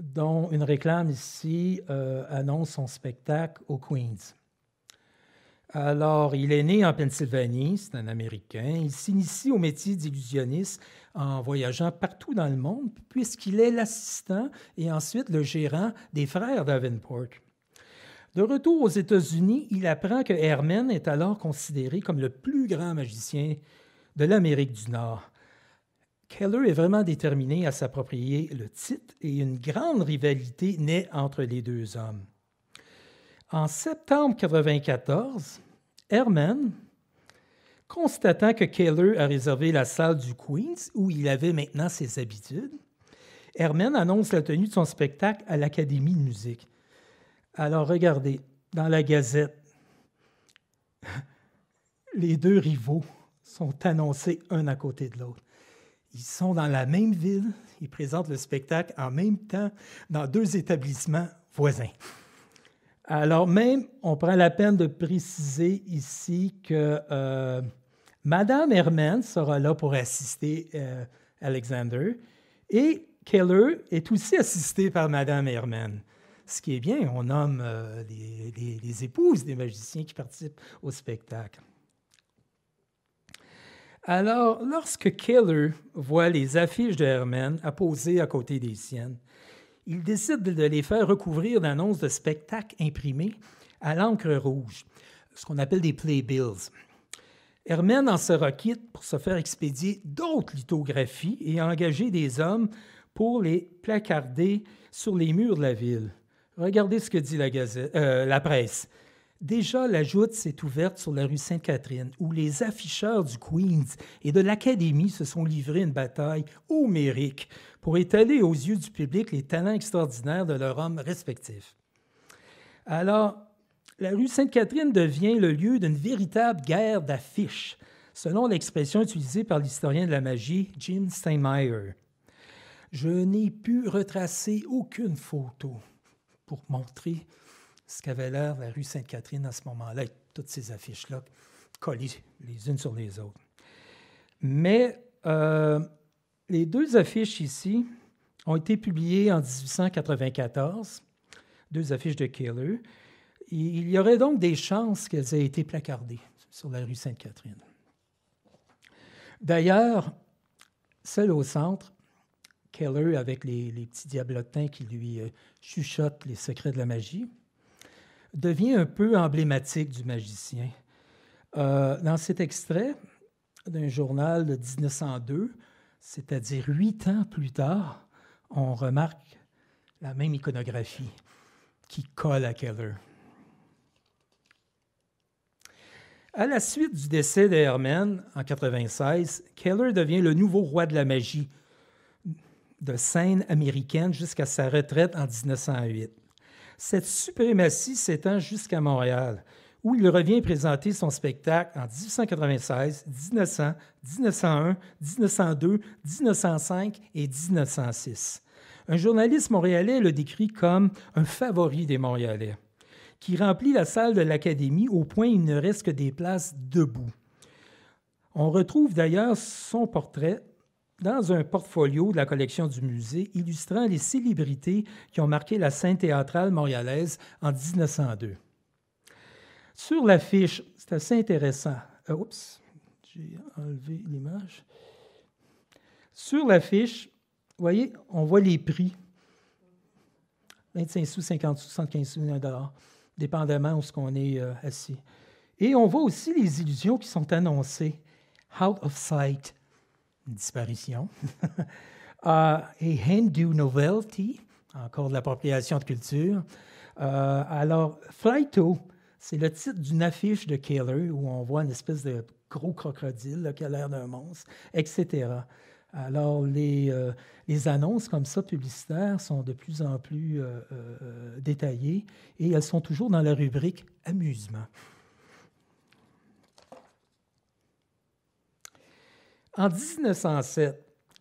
dont une réclame ici euh, annonce son spectacle au Queens. Alors, il est né en Pennsylvanie, c'est un Américain. Il s'initie au métier d'illusionniste en voyageant partout dans le monde, puisqu'il est l'assistant et ensuite le gérant des frères Davenport. De retour aux États-Unis, il apprend que Herman est alors considéré comme le plus grand magicien de l'Amérique du Nord. Keller est vraiment déterminé à s'approprier le titre et une grande rivalité naît entre les deux hommes. En septembre 1994, Herman, constatant que Keller a réservé la salle du Queens où il avait maintenant ses habitudes, Herman annonce la tenue de son spectacle à l'Académie de musique. Alors regardez, dans la gazette, les deux rivaux sont annoncés un à côté de l'autre. Ils sont dans la même ville, ils présentent le spectacle en même temps dans deux établissements voisins. Alors même, on prend la peine de préciser ici que euh, Madame Herman sera là pour assister euh, Alexander et Keller est aussi assisté par Madame Herman. Ce qui est bien, on nomme euh, les, épouses des magiciens qui participent au spectacle. Alors, lorsque Keller voit les affiches de Herman apposées à côté des siennes, il décide de les faire recouvrir d'annonces de spectacles imprimés à l'encre rouge, ce qu'on appelle des playbills. Herman en sera quitte pour se faire expédier d'autres lithographies et engager des hommes pour les placarder sur les murs de la ville. Regardez ce que dit la euh, presse. Déjà, la joute s'est ouverte sur la rue Sainte-Catherine, où les afficheurs du Queens et de l'Académie se sont livrés une bataille homérique pour étaler aux yeux du public les talents extraordinaires de leurs hommes respectifs. Alors, la rue Sainte-Catherine devient le lieu d'une véritable guerre d'affiches, selon l'expression utilisée par l'historien de la magie Jim Steinmeier. Je n'ai pu retracer aucune photo pour montrer ce qu'avait l'air la rue Sainte-Catherine à ce moment-là, avec toutes ces affiches-là collées les unes sur les autres. Mais euh, les deux affiches ici ont été publiées en 1894, deux affiches de Keller. Il y aurait donc des chances qu'elles aient été placardées sur la rue Sainte-Catherine. D'ailleurs, celle au centre, Keller avec les, les petits diablotins qui lui euh, chuchotent les secrets de la magie, devient un peu emblématique du magicien. Euh, dans cet extrait d'un journal de 1902, c'est-à-dire huit ans plus tard, on remarque la même iconographie qui colle à Keller. À la suite du décès d'Hermann en 1996, Keller devient le nouveau roi de la magie de scène américaine jusqu'à sa retraite en 1908. Cette suprématie s'étend jusqu'à Montréal, où il revient présenter son spectacle en 1896, 1900, 1901, 1902, 1905 et 1906. Un journaliste montréalais le décrit comme un favori des Montréalais, qui remplit la salle de l'Académie au point il ne reste que des places debout. On retrouve d'ailleurs son portrait dans un portfolio de la collection du musée illustrant les célébrités qui ont marqué la scène théâtrale montréalaise en 1902. Sur l'affiche, c'est assez intéressant. Euh, oups, j'ai enlevé l'image. Sur l'affiche, vous voyez, on voit les prix. 25 sous, 50 sous, 75 sous, 1 dollar, dépendamment où ce qu'on est euh, assis. Et on voit aussi les illusions qui sont annoncées. Out of sight, disparition. Euh, et Hindu Novelty, encore de l'appropriation de culture. Euh, alors, Flyto, c'est le titre d'une affiche de Keller où on voit une espèce de gros crocodile qui a l'air d'un monstre, etc. Alors, euh, les, annonces comme ça publicitaires sont de plus en plus détaillées et elles sont toujours dans la rubrique amusement. En 1907,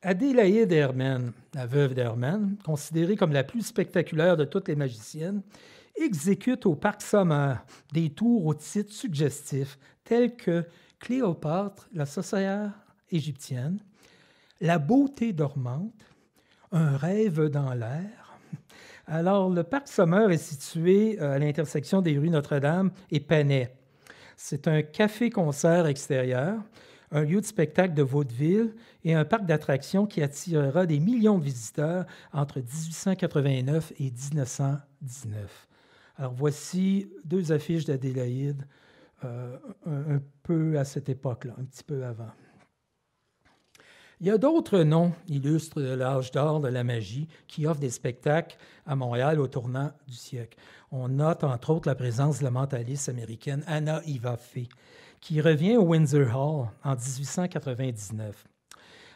Adélaïde Herman, la veuve d'Herman, considérée comme la plus spectaculaire de toutes les magiciennes, exécute au Parc Sommer des tours au titre suggestif tels que Cléopâtre, la sorcière égyptienne, La beauté dormante, Un rêve dans l'air. Alors, le Parc Sommer est situé euh, à l'intersection des rues Notre-Dame et Panay. C'est un café-concert extérieur un lieu de spectacle de vaudeville et un parc d'attractions qui attirera des millions de visiteurs entre 1889 et 1919. Alors voici deux affiches d'Adélaïde euh, un, peu à cette époque-là, un petit peu avant. Il y a d'autres noms illustres de l'âge d'or de la magie qui offrent des spectacles à Montréal au tournant du siècle. On note entre autres la présence de la mentaliste américaine Anna Ivafé qui revient au Windsor Hall en 1899.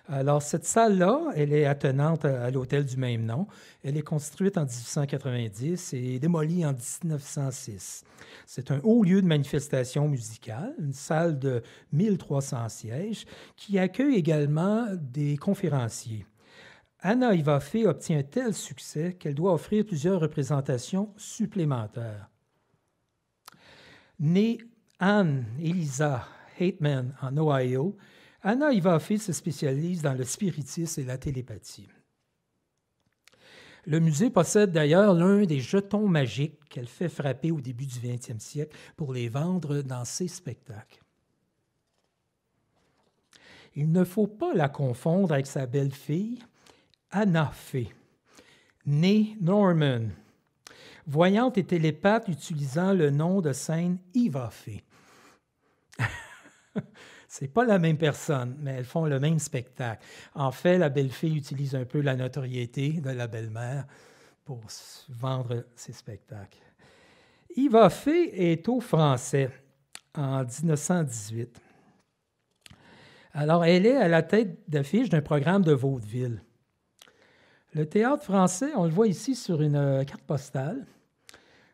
Alors, cette salle-là, elle est attenante à l'hôtel du même nom. Elle est construite en 1890 et démolie en 1906. C'est un haut lieu de manifestation musicale, une salle de 1300 sièges qui accueille également des conférenciers. Anna Ivafe obtient un tel succès qu'elle doit offrir plusieurs représentations supplémentaires. Née Anne Elisa Hateman en Ohio, Anna Ivafi se spécialise dans le spiritisme et la télépathie. Le musée possède d'ailleurs l'un des jetons magiques qu'elle fait frapper au début du 20e siècle pour les vendre dans ses spectacles. Il ne faut pas la confondre avec sa belle-fille, Anna Fee, née Norman, voyante et télépathe utilisant le nom de scène Iva n'est pas la même personne, mais elles font le même spectacle. En fait, la belle-fille utilise un peu la notoriété de la belle-mère pour vendre ses spectacles. Yva Fay est au Français en 1918. Alors, elle est à la tête d'affiche d'un programme de vaudeville. Le théâtre français, on le voit ici sur une euh, carte postale.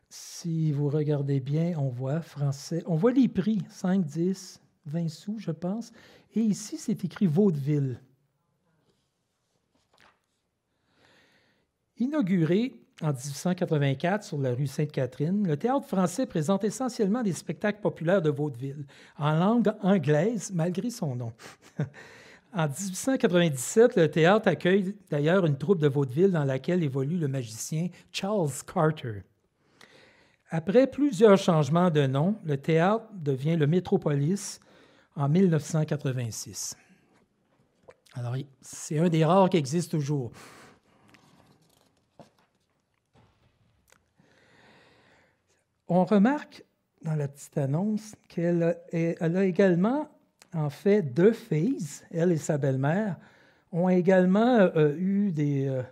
Si vous regardez bien, on voit français, on voit les prix, 5, 10, 20 sous, je pense. Et ici, c'est écrit vaudeville. Inauguré en 1884 sur la rue Sainte-Catherine, le théâtre français présente essentiellement des spectacles populaires de vaudeville, en langue anglaise malgré son nom. en 1897, le théâtre accueille d'ailleurs une troupe de vaudeville dans laquelle évolue le magicien Charles Carter. Après plusieurs changements de nom, le théâtre devient le Métropolis en 1986. Alors, c'est un des rares qui existe toujours. On remarque dans la petite annonce qu'elle a également, en fait, deux filles, elle et sa belle-mère, ont également euh, eu des, euh,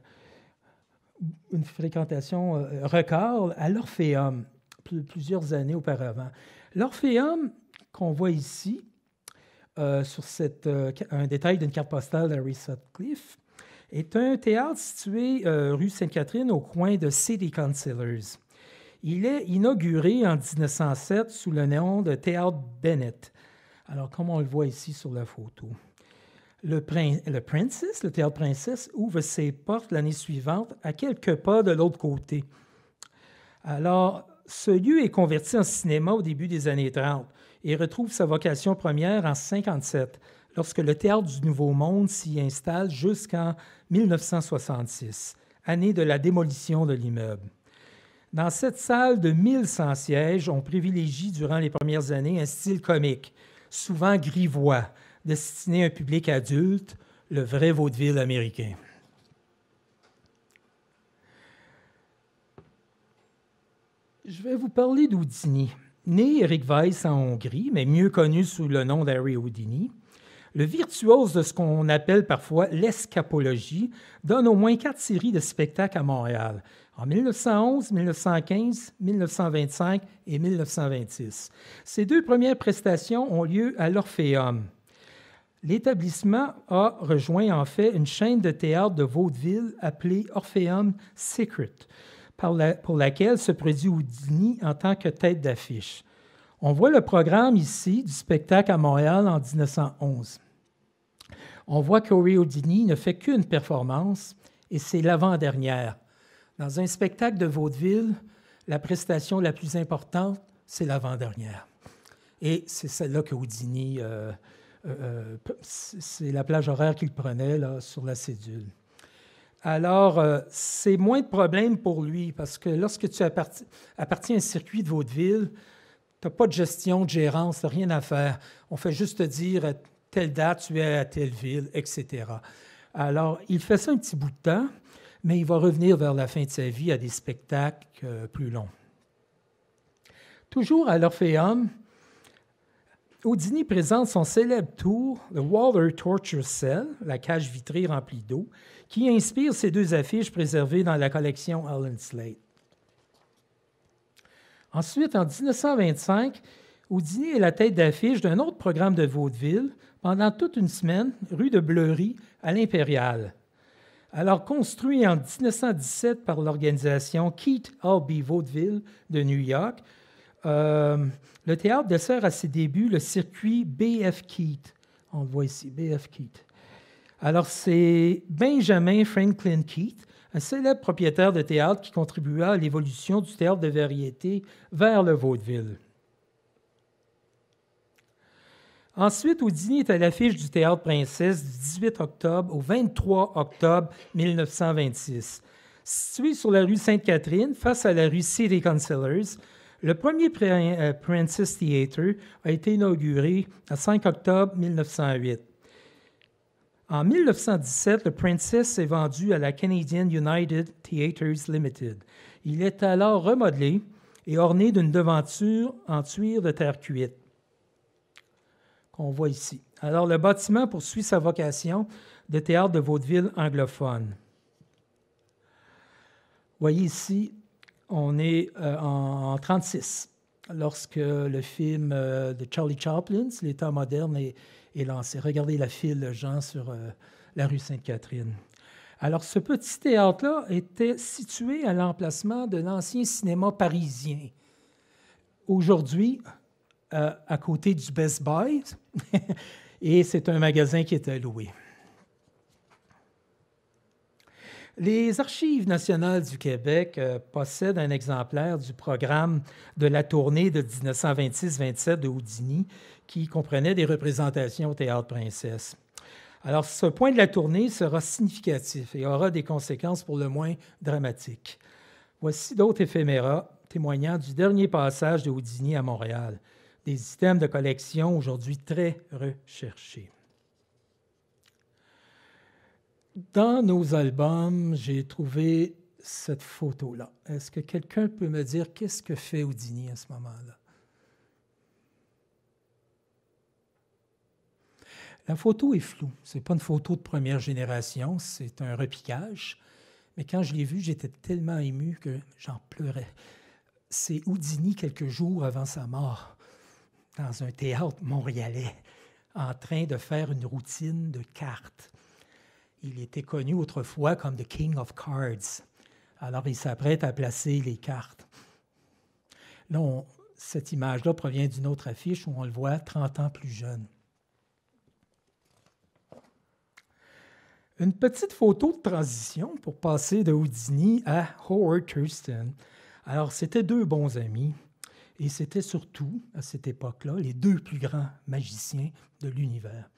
une fréquentation euh, record à l'Orphéum plusieurs années auparavant. L'Orphéum qu'on voit ici, euh, sur cette, euh, un détail d'une carte postale d'Harry Sutcliffe, est un théâtre situé rue Sainte-Catherine au coin de City Councillors. Il est inauguré en 1907 sous le nom de Théâtre Bennett. Alors, comme on le voit ici sur la photo. Le, le Princess, le théâtre Princess, ouvre ses portes l'année suivante à quelques pas de l'autre côté. Alors, ce lieu est converti en cinéma au début des années 30 et retrouve sa vocation première en 57, lorsque le Théâtre du Nouveau Monde s'y installe jusqu'en 1966, année de la démolition de l'immeuble. Dans cette salle de 1100 sièges, on privilégie durant les premières années un style comique, souvent grivois, destiné à un public adulte, le vrai vaudeville américain. Je vais vous parler d'Houdini. Né Eric Weiss en Hongrie, mais mieux connu sous le nom d'Harry Houdini, le virtuose de ce qu'on appelle parfois l'escapologie donne au moins quatre séries de spectacles à Montréal, en 1911, 1915, 1925 et 1926. Ces deux premières prestations ont lieu à l'Orpheum. L'établissement a rejoint en fait une chaîne de théâtre de vaudeville appelée Orpheum Secret, pour laquelle se produit Houdini en tant que tête d'affiche. On voit le programme ici du spectacle à Montréal en 1911. On voit qu'Ori Houdini ne fait qu'une performance, et c'est l'avant-dernière. Dans un spectacle de vaudeville, la prestation la plus importante, c'est l'avant-dernière. Et c'est celle-là que Houdini... Euh, euh, euh, c'est la plage horaire qu'il prenait là, sur la cédule. Alors, euh, c'est moins de problèmes pour lui parce que lorsque tu appartiens à un circuit de Vaudeville, tu n'as pas de gestion, de gérance, rien à faire. On fait juste te dire telle date, tu es à telle ville, etc. Alors, il fait ça un petit bout de temps, mais il va revenir vers la fin de sa vie à des spectacles plus longs. Toujours à l'Orphéum, Houdini présente son célèbre tour, The Water Torture Cell, la cage vitrée remplie d'eau, qui inspire ces deux affiches préservées dans la collection Allen Slate. Ensuite, en 1925, Houdini est la tête d'affiche d'un autre programme de vaudeville pendant toute une semaine, rue de Bleury, à l'Impérial. Alors construit en 1917 par l'organisation Keith Albee Vaudeville de New York, euh, le théâtre dessert à ses débuts le circuit BF Keith, On le voit ici, BF Keith. Alors, c'est Benjamin Franklin Keith, un célèbre propriétaire de théâtre qui contribua à l'évolution du théâtre de variété vers le vaudeville. Ensuite, Houdini est à l'affiche du Théâtre Princesse du 18 octobre au 23 octobre 1926. Situé sur la rue Sainte-Catherine, face à la rue City Councillors, le premier Princess euh, Theatre a été inauguré le 5 octobre 1908. En 1917, le Princess est vendu à la Canadian United Theatres Limited. Il est alors remodelé et orné d'une devanture en tuile de terre cuite, qu'on voit ici. Alors, le bâtiment poursuit sa vocation de théâtre de vaudeville anglophone. Voyez ici on est euh, en 1936, lorsque le film euh, de Charlie Chaplin, L'État moderne, est, est, lancé. Regardez la file, Jean, sur euh, la rue Sainte-Catherine. Alors, ce petit théâtre-là était situé à l'emplacement de l'ancien cinéma parisien. Aujourd'hui, à côté du Best Buy, et c'est un magasin qui était loué. Les Archives nationales du Québec euh, possèdent un exemplaire du programme de la tournée de 1926-27 de Houdini, qui comprenait des représentations au Théâtre Princesse. Alors, ce point de la tournée sera significatif et aura des conséquences pour le moins dramatiques. Voici d'autres éphéméras témoignant du dernier passage de Houdini à Montréal, des items de collection aujourd'hui très recherchés. Dans nos albums, j'ai trouvé cette photo-là. Est-ce que quelqu'un peut me dire qu'est-ce que fait Houdini à ce moment-là? La photo est floue. Ce n'est pas une photo de première génération, c'est un repiquage. Mais quand je l'ai vue, j'étais tellement ému que j'en pleurais. C'est Houdini quelques jours avant sa mort, dans un théâtre montréalais, en train de faire une routine de cartes. Il était connu autrefois comme The King of Cards. Alors, il s'apprête à placer les cartes. Non, cette image-là provient d'une autre affiche où on le voit 30 ans plus jeune. Une petite photo de transition pour passer de Houdini à Howard Thurston. Alors, c'était deux bons amis et c'était surtout, à cette époque-là, les deux plus grands magiciens de l'univers.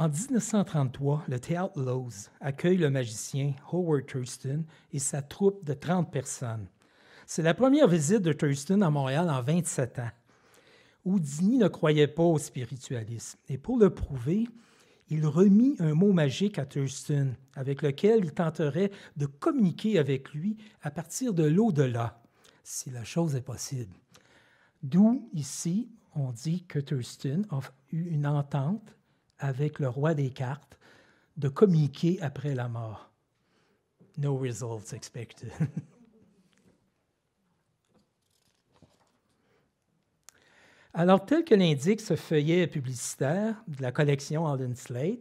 En 1933, le Théâtre Lowe's accueille le magicien Howard Thurston et sa troupe de 30 personnes. C'est la première visite de Thurston à Montréal en 27 ans. Houdini ne croyait pas au spiritualisme et pour le prouver, il remit un mot magique à Thurston avec lequel il tenterait de communiquer avec lui à partir de l'au-delà, si la chose est possible. D'où, ici, on dit que Thurston a eu une entente avec le roi des cartes de communiquer après la mort. No results expected. Alors, tel que l'indique ce feuillet publicitaire de la collection Alden Slate,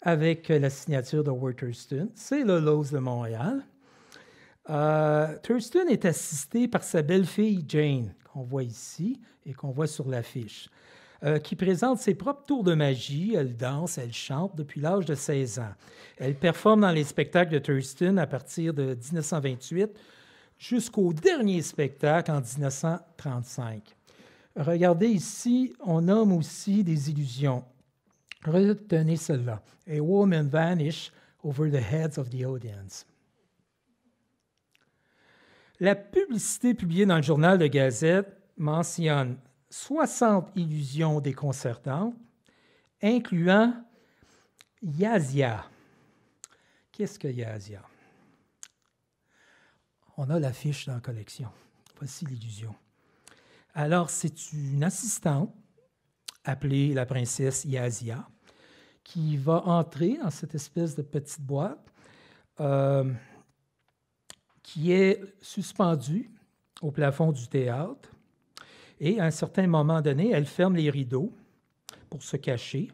avec euh, la signature de Thurston, c'est le Lowe's de Montréal. Euh, Thurston est assisté par sa belle-fille Jane, qu'on voit ici et qu'on voit sur l'affiche. Euh, qui présente ses propres tours de magie. Elle danse, elle chante depuis l'âge de 16 ans. Elle performe dans les spectacles de Thurston à partir de 1928 jusqu'au dernier spectacle en 1935. Regardez ici, on nomme aussi des illusions. Retenez cela. A woman vanish over the heads of the audience. La publicité publiée dans le journal de Gazette mentionne 60 illusions déconcertantes, incluant Yazia. Qu'est-ce que Yazia? On a l'affiche dans la collection. Voici l'illusion. Alors, c'est une assistante appelée la princesse Yazia qui va entrer dans cette espèce de petite boîte euh, qui est suspendue au plafond du théâtre et à un certain moment donné, elle ferme les rideaux pour se cacher.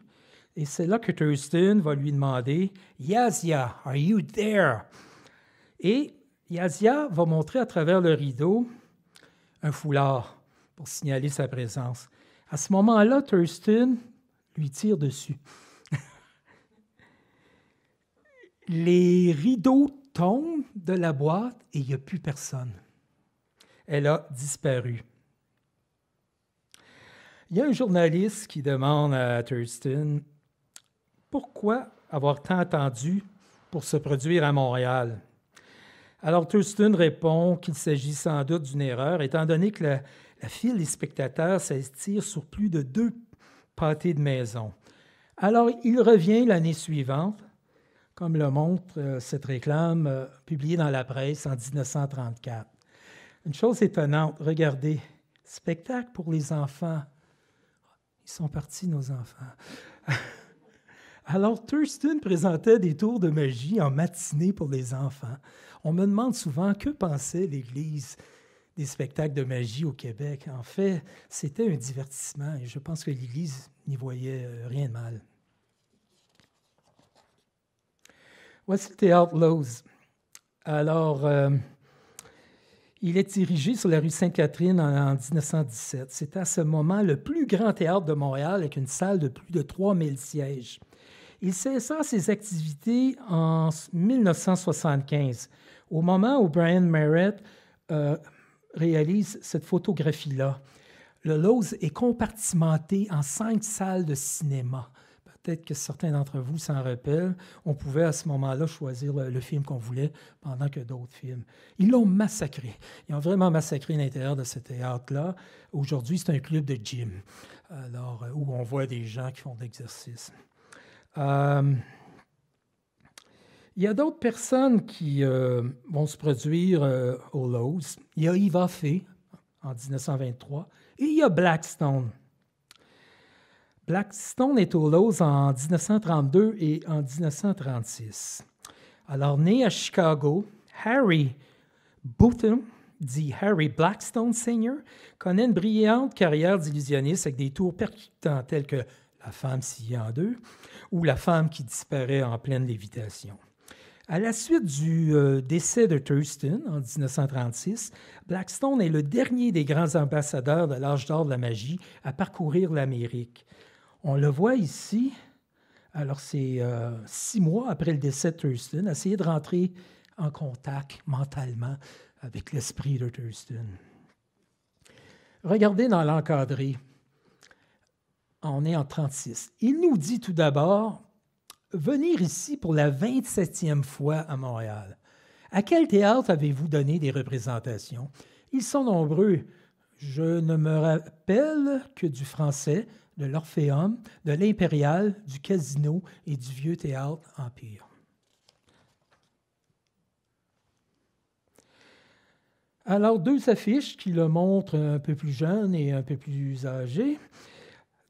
Et c'est là que Thurston va lui demander Yazia, are you there? Et Yazia va montrer à travers le rideau un foulard pour signaler sa présence. À ce moment-là, Thurston lui tire dessus. les rideaux tombent de la boîte et il n'y a plus personne. Elle a disparu. Il y a un journaliste qui demande à Thurston pourquoi avoir tant attendu pour se produire à Montréal. Alors Thurston répond qu'il s'agit sans doute d'une erreur, étant donné que la, file des spectateurs s'étire sur plus de deux pâtés de maison. Alors il revient l'année suivante, comme le montre euh, cette réclame euh, publiée dans la presse en 1934. Une chose étonnante, regardez, spectacle pour les enfants sont partis, nos enfants. Alors, Thurston présentait des tours de magie en matinée pour les enfants. On me demande souvent que pensait l'Église des spectacles de magie au Québec. En fait, c'était un divertissement et je pense que l'Église n'y voyait euh, rien de mal. Voici the théâtre Alors, euh, il est dirigé sur la rue Sainte-Catherine en, 1917. C'est à ce moment le plus grand théâtre de Montréal avec une salle de plus de 3000 sièges. Il cessa ses activités en 1975, au moment où Brian Merritt euh, réalise cette photographie-là. Le Lowe's est compartimenté en cinq salles de cinéma. Peut-être que certains d'entre vous s'en rappellent. On pouvait à ce moment-là choisir le, film qu'on voulait pendant que d'autres films. Ils l'ont massacré. Ils ont vraiment massacré l'intérieur de ce théâtre-là. Aujourd'hui, c'est un club de gym, alors, euh, où on voit des gens qui font de euh, il y a d'autres personnes qui euh, vont se produire au Lowe's. Il y a Iva Fee en 1923 et il y a Blackstone Blackstone est au Lowe's en 1932 et en 1936. Alors, né à Chicago, Harry Bootham, dit Harry Blackstone Sr., connaît une brillante carrière d'illusionniste avec des tours percutants tels que La femme s'y en deux ou La femme qui disparaît en pleine lévitation. À la suite du euh, décès de Thurston en 1936, Blackstone est le dernier des grands ambassadeurs de l'âge d'or de la magie à parcourir l'Amérique. On le voit ici, alors c'est euh, six mois après le décès de Thurston, essayer de rentrer en contact mentalement avec l'esprit de Thurston. Regardez dans l'encadré. On est en 36. Il nous dit tout d'abord venir ici pour la 27e fois à Montréal. À quel théâtre avez-vous donné des représentations? Ils sont nombreux. Je ne me rappelle que du français, de l'Orphéum, de l'Impérial, du Casino et du Vieux Théâtre Empire. Alors, deux affiches qui le montrent un peu plus jeune et un peu plus âgé.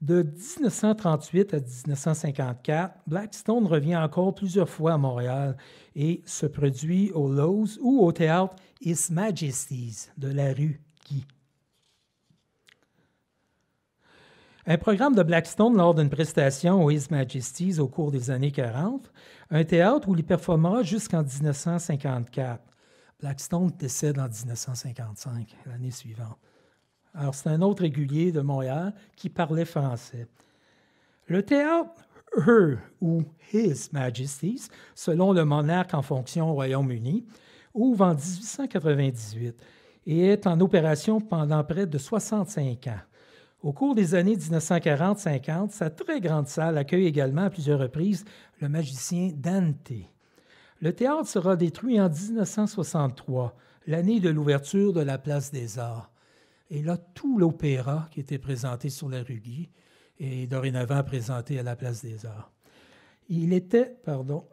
De 1938 à 1954, Blackstone revient encore plusieurs fois à Montréal et se produit au Lowe's ou au théâtre His Majesty's de la rue Guy. Un programme de Blackstone lors d'une prestation au His Majesty's au cours des années 40, un théâtre où il performera jusqu'en 1954. Blackstone décède en 1955, l'année suivante. Alors, c'est un autre régulier de Montréal qui parlait français. Le théâtre Her ou His Majesty's, selon le monarque en fonction au Royaume-Uni, ouvre en 1898 et est en opération pendant près de 65 ans. Au cours des années 1940-50, sa très grande salle accueille également à plusieurs reprises le magicien Dante. Le théâtre sera détruit en 1963, l'année de l'ouverture de la Place des Arts. Et là, tout l'opéra qui était présenté sur la rue Guy est dorénavant présenté à la Place des Arts. Il était, pardon,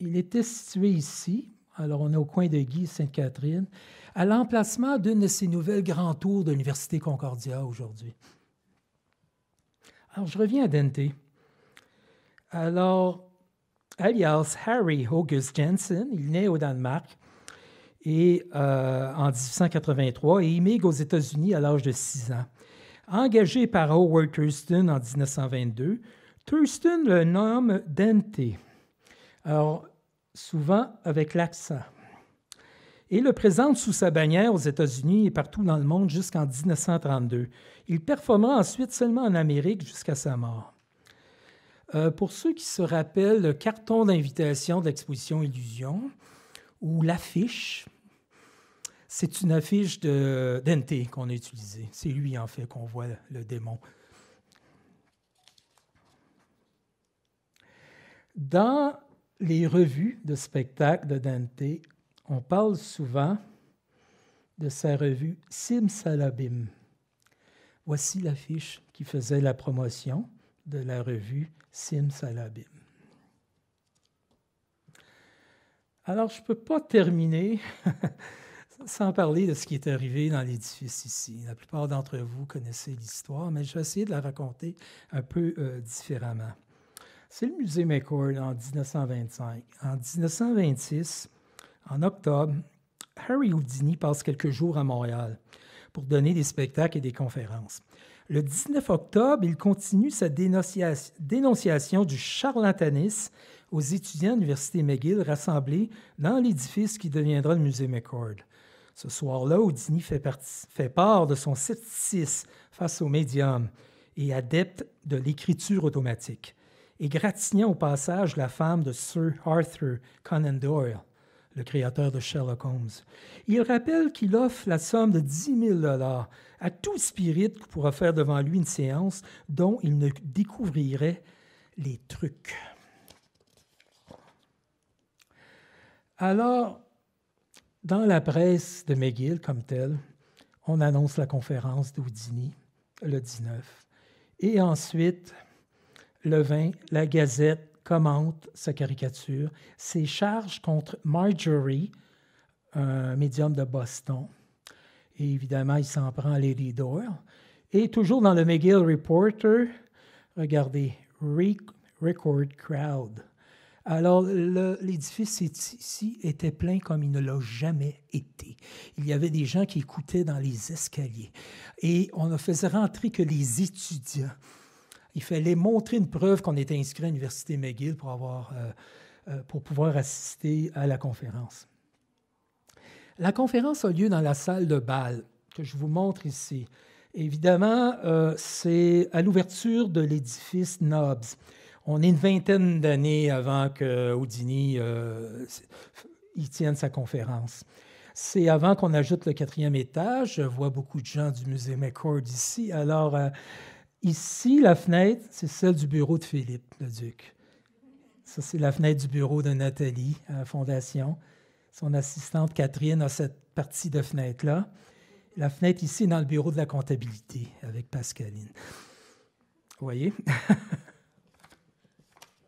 il était situé ici, alors, on est au coin de Guy, Sainte-Catherine, à l'emplacement d'une de ces nouvelles grands tours de l'Université Concordia aujourd'hui. Alors, je reviens à Dente. Alors, alias Harry August Jensen, il naît au Danemark et, euh, en 1883 et immigre aux États-Unis à l'âge de 6 ans. Engagé par Howard Thurston en 1922, Thurston le nomme Dente. Alors, souvent avec l'accent, Il le présente sous sa bannière aux États-Unis et partout dans le monde jusqu'en 1932. Il performera ensuite seulement en Amérique jusqu'à sa mort. Euh, pour ceux qui se rappellent le carton d'invitation de l'exposition Illusion ou l'affiche, c'est une affiche de qu'on a utilisée. C'est lui, en fait, qu'on voit le démon. Dans les revues de spectacle de Dante, on parle souvent de sa revue sim Salabim. Voici l'affiche qui faisait la promotion de la revue sim Salabim. Alors, je ne peux pas terminer sans parler de ce qui est arrivé dans l'édifice ici. La plupart d'entre vous connaissez l'histoire, mais je vais essayer de la raconter un peu euh, différemment c'est le musée McCord en 1925. En 1926, en octobre, Harry Houdini passe quelques jours à Montréal pour donner des spectacles et des conférences. Le 19 octobre, il continue sa dénonciation, du charlatanisme aux étudiants de l'Université McGill rassemblés dans l'édifice qui deviendra le musée McCord. Ce soir-là, Houdini fait, fait part de son scepticisme face aux médiums et adepte de l'écriture automatique et gratignant au passage la femme de Sir Arthur Conan Doyle, le créateur de Sherlock Holmes. Il rappelle qu'il offre la somme de 10 000 dollars à tout spirit qui pourra faire devant lui une séance dont il ne découvrirait les trucs. Alors, dans la presse de McGill comme telle, on annonce la conférence d'Houdini le 19. Et ensuite, Levin, la Gazette commente sa caricature, ses charges contre Marjorie, un médium de Boston. Et évidemment, il s'en prend à Lady Doyle. Et toujours dans le McGill Reporter, regardez, Record Crowd. Alors, l'édifice ici était plein comme il ne l'a jamais été. Il y avait des gens qui écoutaient dans les escaliers. Et on ne faisait rentrer que les étudiants. Il fallait montrer une preuve qu'on était inscrit à l'Université McGill pour, avoir, euh, euh, pour pouvoir assister à la conférence. La conférence a lieu dans la salle de bal que je vous montre ici. Évidemment, euh, c'est à l'ouverture de l'édifice nobs On est une vingtaine d'années avant que Houdini y tienne sa conférence. C'est avant qu'on ajoute le quatrième étage. Je vois beaucoup de gens du musée McCord ici. Alors, Ici, la fenêtre, c'est celle du bureau de Philippe, le duc. Ça, c'est la fenêtre du bureau de Nathalie à la Fondation. Son assistante Catherine a cette partie de fenêtre-là. La fenêtre ici est dans le bureau de la comptabilité avec Pascaline. Vous voyez?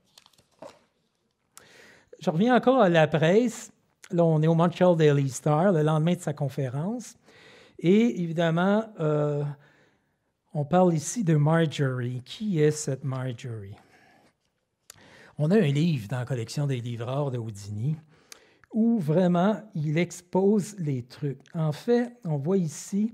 Je reviens encore à la presse. Là, on est au Montreal Daily Star, le lendemain de sa conférence. Et évidemment, euh, on parle ici de Marjorie. Qui est cette Marjorie? On a un livre dans la collection des livreurs de Houdini où vraiment il expose les trucs. En fait, on voit ici,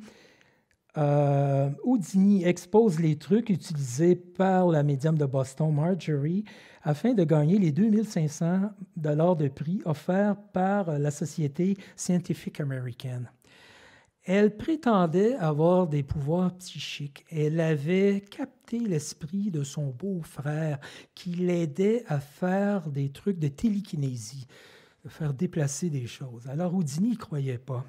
euh, Houdini expose les trucs utilisés par la médium de Boston, Marjorie, afin de gagner les 2500 dollars de prix offerts par la Société Scientific American. Elle prétendait avoir des pouvoirs psychiques. Elle avait capté l'esprit de son beau-frère qui l'aidait à faire des trucs de télékinésie, de faire déplacer des choses. Alors Houdini n'y croyait pas.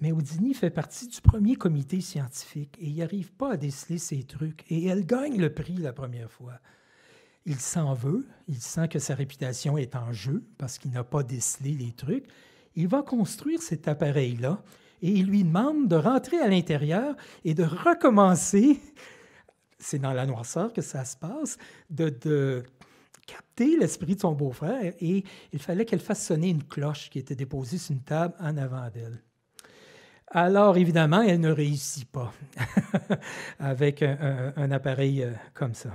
Mais Houdini fait partie du premier comité scientifique et il n'arrive pas à déceler ses trucs. Et elle gagne le prix la première fois. Il s'en veut, il sent que sa réputation est en jeu parce qu'il n'a pas décelé les trucs. Il va construire cet appareil-là et il lui demande de rentrer à l'intérieur et de recommencer, c'est dans la noirceur que ça se passe, de, capter l'esprit de son beau-frère et il fallait qu'elle fasse sonner une cloche qui était déposée sur une table en avant d'elle. Alors évidemment, elle ne réussit pas avec un appareil euh, comme ça.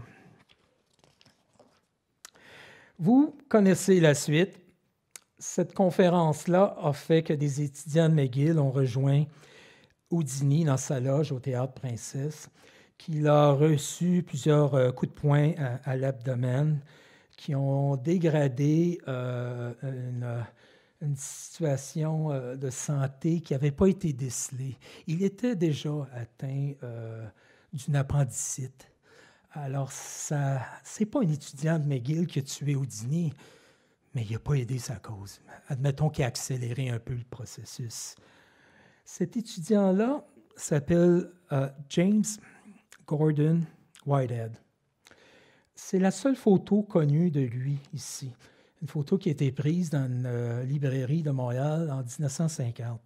Vous connaissez la suite cette conférence-là a fait que des étudiants de McGill ont rejoint Houdini dans sa loge au Théâtre Princesse, qu'il a reçu plusieurs euh, coups de poing à, l'abdomen qui ont dégradé euh, euh, une, situation de santé qui n'avait pas été décelée. Il était déjà atteint d'une appendicite. Alors, ce c'est pas un étudiant de McGill qui a tué Houdini, mais il n'a pas aidé sa cause. Admettons qu'il a accéléré un peu le processus. Cet étudiant-là s'appelle euh, James Gordon Whitehead. C'est la seule photo connue de lui ici. Une photo qui a été prise dans une euh, librairie de Montréal en 1950.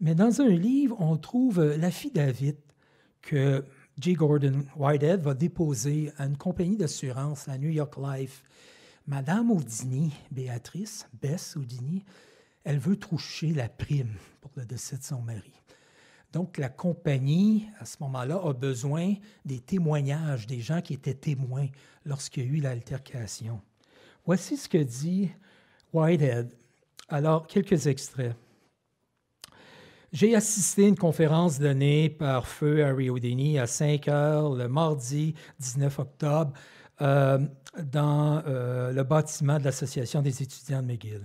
Mais dans un livre, on trouve euh, la fille d'Avid que J. Gordon Whitehead va déposer à une compagnie d'assurance, la New York Life, Madame Audini, Béatrice, Bess Audini, elle veut toucher la prime pour le décès de son mari. Donc, la compagnie, à ce moment-là, a besoin des témoignages des gens qui étaient témoins lorsqu'il y a eu l'altercation. Voici ce que dit Whitehead. Alors, quelques extraits. J'ai assisté à une conférence donnée par Feu à Rio à 5 heures le mardi 19 octobre euh, dans euh, le bâtiment de l'Association des étudiants de McGill.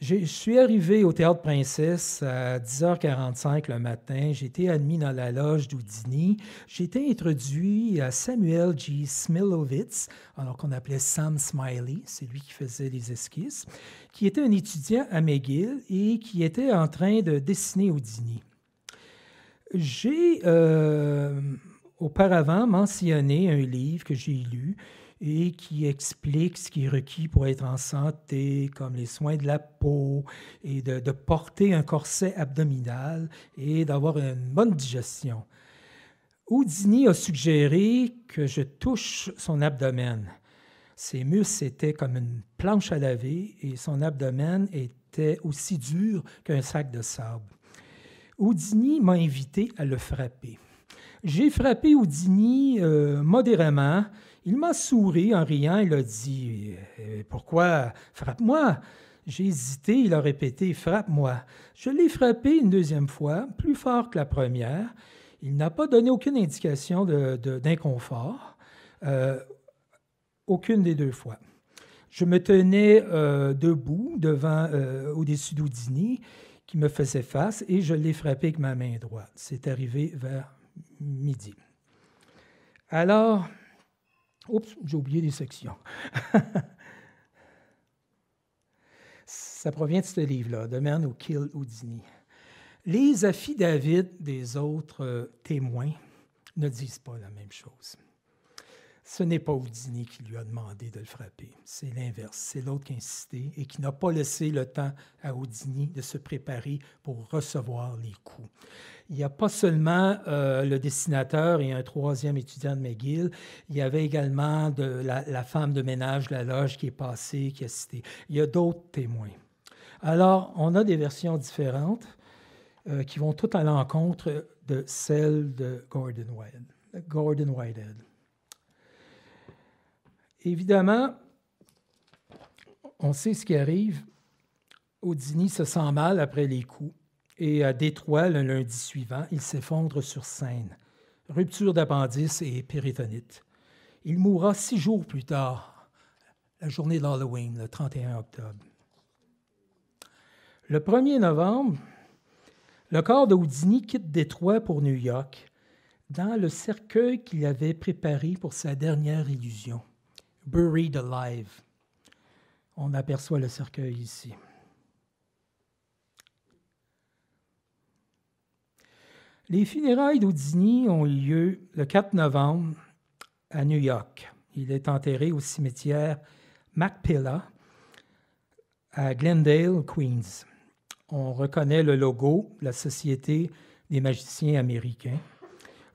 Je suis arrivé au Théâtre Princesse à 10h45 le matin. J'ai été admis dans la loge d'Houdini. J'ai été introduit à Samuel G. Smilowitz, alors qu'on appelait Sam Smiley, c'est lui qui faisait les esquisses, qui était un étudiant à McGill et qui était en train de dessiner Houdini. J'ai euh, auparavant mentionné un livre que j'ai lu et qui explique ce qui est requis pour être en santé, comme les soins de la peau et de, de porter un corset abdominal et d'avoir une bonne digestion. Houdini a suggéré que je touche son abdomen. Ses muscles étaient comme une planche à laver et son abdomen était aussi dur qu'un sac de sable. Houdini m'a invité à le frapper. J'ai frappé Houdini euh, modérément. Il m'a souri en riant. Il a dit euh, Pourquoi frappe-moi J'ai hésité. Il a répété Frappe-moi. Je l'ai frappé une deuxième fois, plus fort que la première. Il n'a pas donné aucune indication d'inconfort, de, euh, aucune des deux fois. Je me tenais debout devant, au-dessus d'Houdini, qui me faisait face, et je l'ai frappé avec ma main droite. C'est arrivé vers midi. Alors, oups, j'ai oublié des sections. Ça provient de ce livre-là, de Man Who Kill Houdini. Les affidavits des autres euh, témoins ne disent pas la même chose. Ce n'est pas Houdini qui lui a demandé de le frapper, c'est l'inverse, c'est l'autre qui a insisté et qui n'a pas laissé le temps à Houdini de se préparer pour recevoir les coups. Il n'y a pas seulement euh, le dessinateur et un troisième étudiant de McGill, il y avait également de la, femme de ménage de la loge qui est passée, qui a cité. Il y a d'autres témoins. Alors, on a des versions différentes euh, qui vont toutes à l'encontre de celle de Gordon Gordon Whitehead. Évidemment, on sait ce qui arrive. Houdini se sent mal après les coups et à Détroit, le lundi suivant, il s'effondre sur scène. Rupture d'appendice et péritonite. Il mourra six jours plus tard, la journée d'Halloween, le 31 octobre. Le 1er novembre, le corps Houdini quitte Détroit pour New York dans le cercueil qu'il avait préparé pour sa dernière illusion. Buried Alive. On aperçoit le cercueil ici. Les funérailles d'Houdini ont eu lieu le 4 novembre à New York. Il est enterré au cimetière MacPilla à Glendale, Queens. On reconnaît le logo de la Société des magiciens américains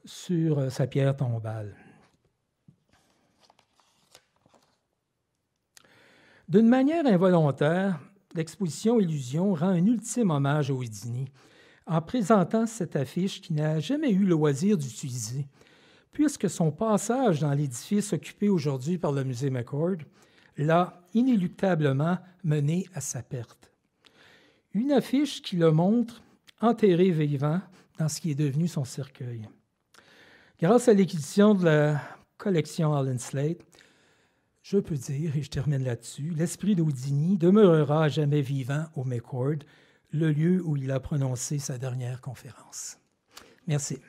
sur euh, sa pierre tombale. D'une manière involontaire, l'exposition Illusion rend un ultime hommage au Houdini en présentant cette affiche qui n'a jamais eu le loisir d'utiliser, puisque son passage dans l'édifice occupé aujourd'hui par le musée McCord l'a inéluctablement mené à sa perte. Une affiche qui le montre enterré vivant dans ce qui est devenu son cercueil. Grâce à l'acquisition de la collection Allen Slate, je peux dire, et je termine là-dessus, l'esprit d'Audigny demeurera à jamais vivant au McCord, le lieu où il a prononcé sa dernière conférence. Merci.